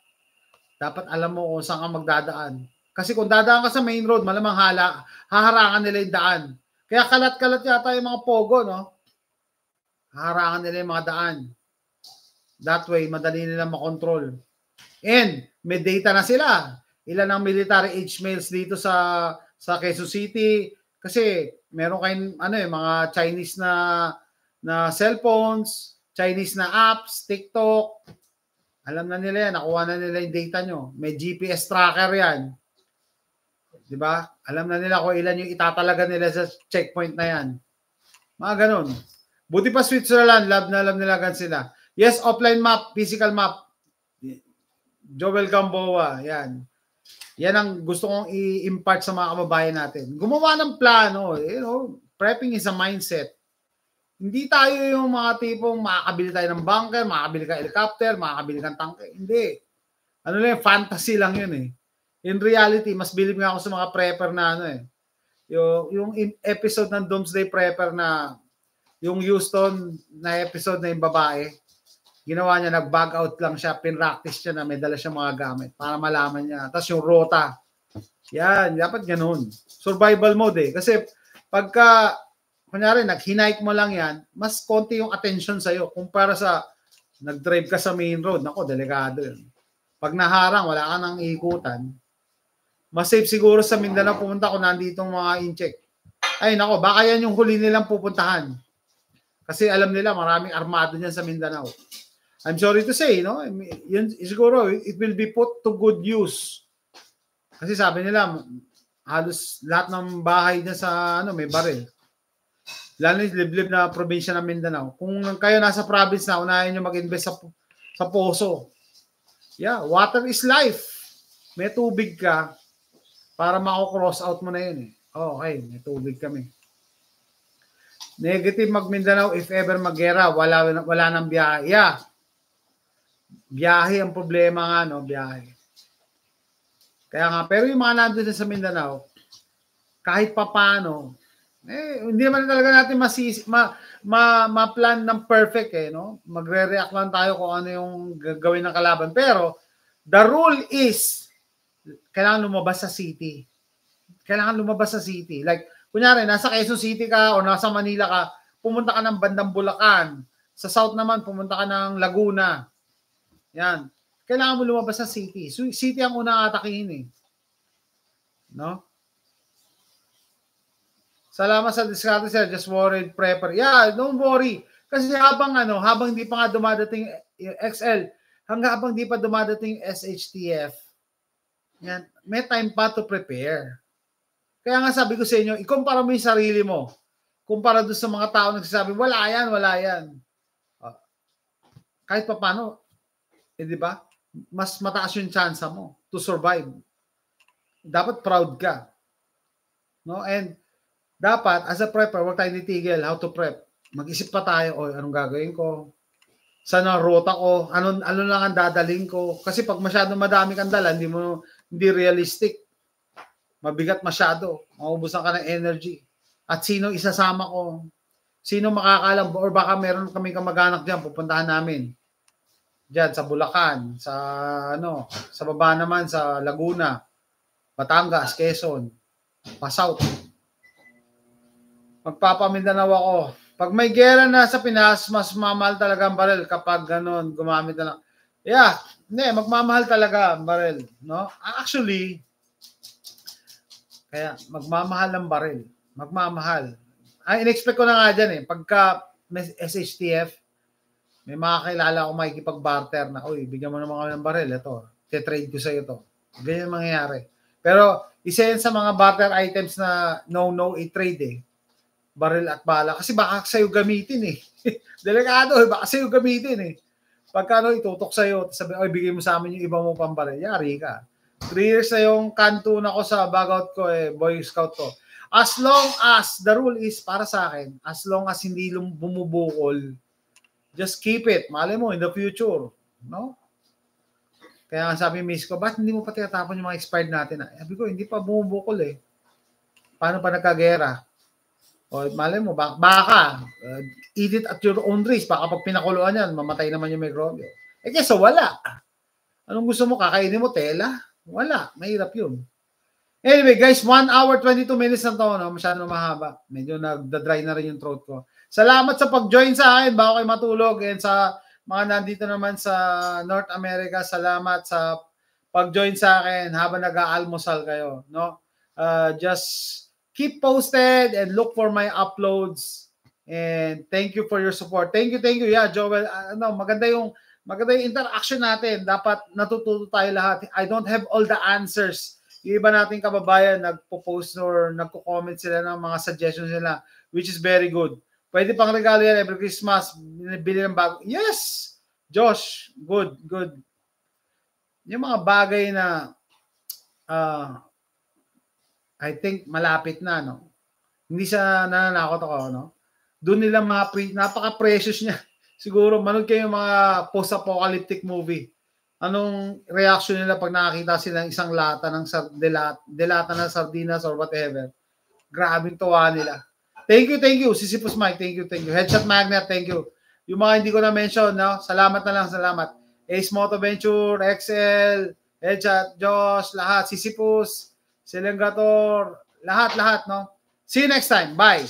Dapat alam mo kung saan ka magdadaan. Kasi kung dadaan ka sa main road, malamang hala, haharangan nila yung daan. Kaya kalat-kalat yata yung mga pogo, no? Haharangan nila yung mga daan. That way, madali nila makontrol. And, may data na sila. Ilan ang military age males dito sa sa Quezon City. Kasi, meron kayong ano, eh, mga Chinese na na cellphones, Chinese na apps, TikTok, alam na nila yan, nakuha na nila yung data nyo. May GPS tracker yan. Di ba? Alam na nila kung ilan yung itatalaga nila sa checkpoint na yan. Mga ganun. Buti pa Switzerland, lab na alam nila gan sila. Yes, offline map, physical map. Joel Gamboa, yan. Yan ang gusto kong i-impart sa mga kababayan natin. Gumawa ng plano, you know, prepping is a mindset. Hindi tayo yung mga tipong makakabili tayo ng bunker, makakabili ka helicopter, makakabili ng tanke. Eh, hindi. Ano lang, fantasy lang yun eh. In reality, mas believe nga ako sa mga prepper na ano eh. Yung, yung episode ng Doomsday Prepper na yung Houston na episode na yung babae, ginawa niya, nag-bug out lang siya, pinractice siya na may dala siya mga gamit para malaman niya. Tapos yung rota, yan, dapat ganun. Survival mode eh. Kasi pagka kunyari, nag-hinike mo lang yan, mas konti yung attention sa'yo kumpara sa nag-drive ka sa main road. Nako, delikado yun. Pag naharang, wala ka nang ikutan. Mas safe siguro sa Mindanao pumunta ko nandito mga incheck. Ay, nako, baka yan yung huli nilang pupuntahan. Kasi alam nila, maraming armado niyan sa Mindanao. I'm sorry to say, no? Yun, siguro, it will be put to good use. Kasi sabi nila, halos lahat ng bahay niya sa, ano, may baril lalo yung liblib na probinsya ng Mindanao. Kung kayo nasa province na, unahin nyo mag-invest sa, sa poso. Yeah, water is life. May tubig ka para mako-cross out mo na yun eh. Oh, okay, may tubig kami. Negative mag Mindanao if ever magera, wala wala nang biyahe. Yeah. Biyahe ang problema nga no, biyahe. Kaya nga pero yung mga nandoon sa Mindanao, kahit papaano, eh, hindi naman talaga natin masis, ma, ma, ma-plan ng perfect eh, no? Magre-react lang tayo kung ano yung gagawin ng kalaban. Pero, the rule is, kailangan lumabas sa city. Kailangan lumabas sa city. Like, kunyari, nasa Quezon City ka o nasa Manila ka, pumunta ka ng bandang Bulacan. Sa south naman, pumunta ka ng Laguna. Yan. Kailangan mo lumabas sa city. city ang unang atakihin eh. No? Salamat sa diskarte sir. Just worried prepper. Yeah, don't worry. Kasi habang ano, habang hindi pa nga dumadating eh, XL, hanggang habang hindi pa dumadating SHTF, yan, may time pa to prepare. Kaya nga sabi ko sa inyo, ikumpara mo yung sarili mo. Kumpara doon sa mga tao nagsasabi, wala yan, wala yan. Ah, kahit pa paano, eh, di ba? Mas mataas yung chance mo to survive. Dapat proud ka. No? And dapat as a prepper, huwag tayo titigil how to prep. Mag-isip pa tayo, oy, anong gagawin ko? Saan ang ruta ko? Ano, ano lang ang dadaling ko? Kasi pag masyado madami kang dala, hindi mo, hindi realistic. Mabigat masyado. Maubusan ka ng energy. At sino isasama ko? Sino makakalam? Or baka meron kami kamag-anak dyan, pupuntahan namin. Diyan, sa Bulacan, sa ano, sa baba naman, sa Laguna, Batangas, Quezon, Pasau. Magpapamindanaw ako. Pag may gera na sa Pinas, mas mamahal talaga ang baril kapag ganun, gumamit na lang. Yeah, ne, magmamahal talaga ang baril. No? Ah, actually, kaya magmamahal ang baril. Magmamahal. Ay, inexpect ko na nga dyan eh. Pagka may SHTF, may mga makakilala ako makikipag-barter na, uy, bigyan mo naman kami ng baril. Ito, titrade ko sa'yo ito. Ganyan mangyayari. Pero, isa yan sa mga barter items na no-no i-trade eh baril at bala kasi baka sa'yo gamitin eh. Delikado eh, baka sa'yo gamitin eh. Pagka ano, itutok sa'yo, sabi, ay, bigay mo sa amin yung iba mo pang baril, yari ka. Three years na yung kanto na ko sa bagout ko eh, boy scout to. As long as, the rule is para sa akin, as long as hindi bumubukol, just keep it. Malay mo, in the future. No? Kaya ang sabi miss ko, ba't hindi mo pa tinatapon yung mga expired natin? Sabi ko, hindi pa bumubukol eh. Paano pa nagkagera? O malay mo, baka, baka uh, eat it at your own risk. Baka pag pinakuluan yan, mamatay naman yung mikrobyo. Eh kesa wala. Anong gusto mo? Kakainin mo tela? Wala. Mahirap yun. Anyway, guys, 1 hour 22 minutes na to, no? Masyado na mahaba. Medyo nagda-dry na rin yung throat ko. Salamat sa pag-join sa akin. Baka kayo matulog. And sa mga nandito naman sa North America, salamat sa pag-join sa akin habang nag-aalmusal kayo, no? Uh, just keep posted and look for my uploads. And thank you for your support. Thank you, thank you. Yeah, Joel, ano, maganda yung maganda yung interaction natin. Dapat natututo tayo lahat. I don't have all the answers. Yung iba nating kababayan nagpo-post or nagko-comment sila ng mga suggestions nila, which is very good. Pwede pang regalo yan every Christmas, bili ng bago. Yes! Josh, good, good. Yung mga bagay na uh, I think malapit na, no? Hindi sa nananakot ako, no? Doon nila mga pre- napaka-precious niya. Siguro, manood kayo yung mga post-apocalyptic movie. Anong reaction nila pag nakakita sila ng isang lata ng sar- delata, delata ng sardinas or whatever. Grabing tuwa nila. Thank you, thank you. Sisipos Mike, thank you, thank you. Headshot Magnet, thank you. Yung mga hindi ko na-mention, no? salamat na lang, salamat. Ace Moto Venture, XL, Headshot, Josh, lahat, Sisipus, Celebrator, lahat-lahat, no? See you next time. Bye.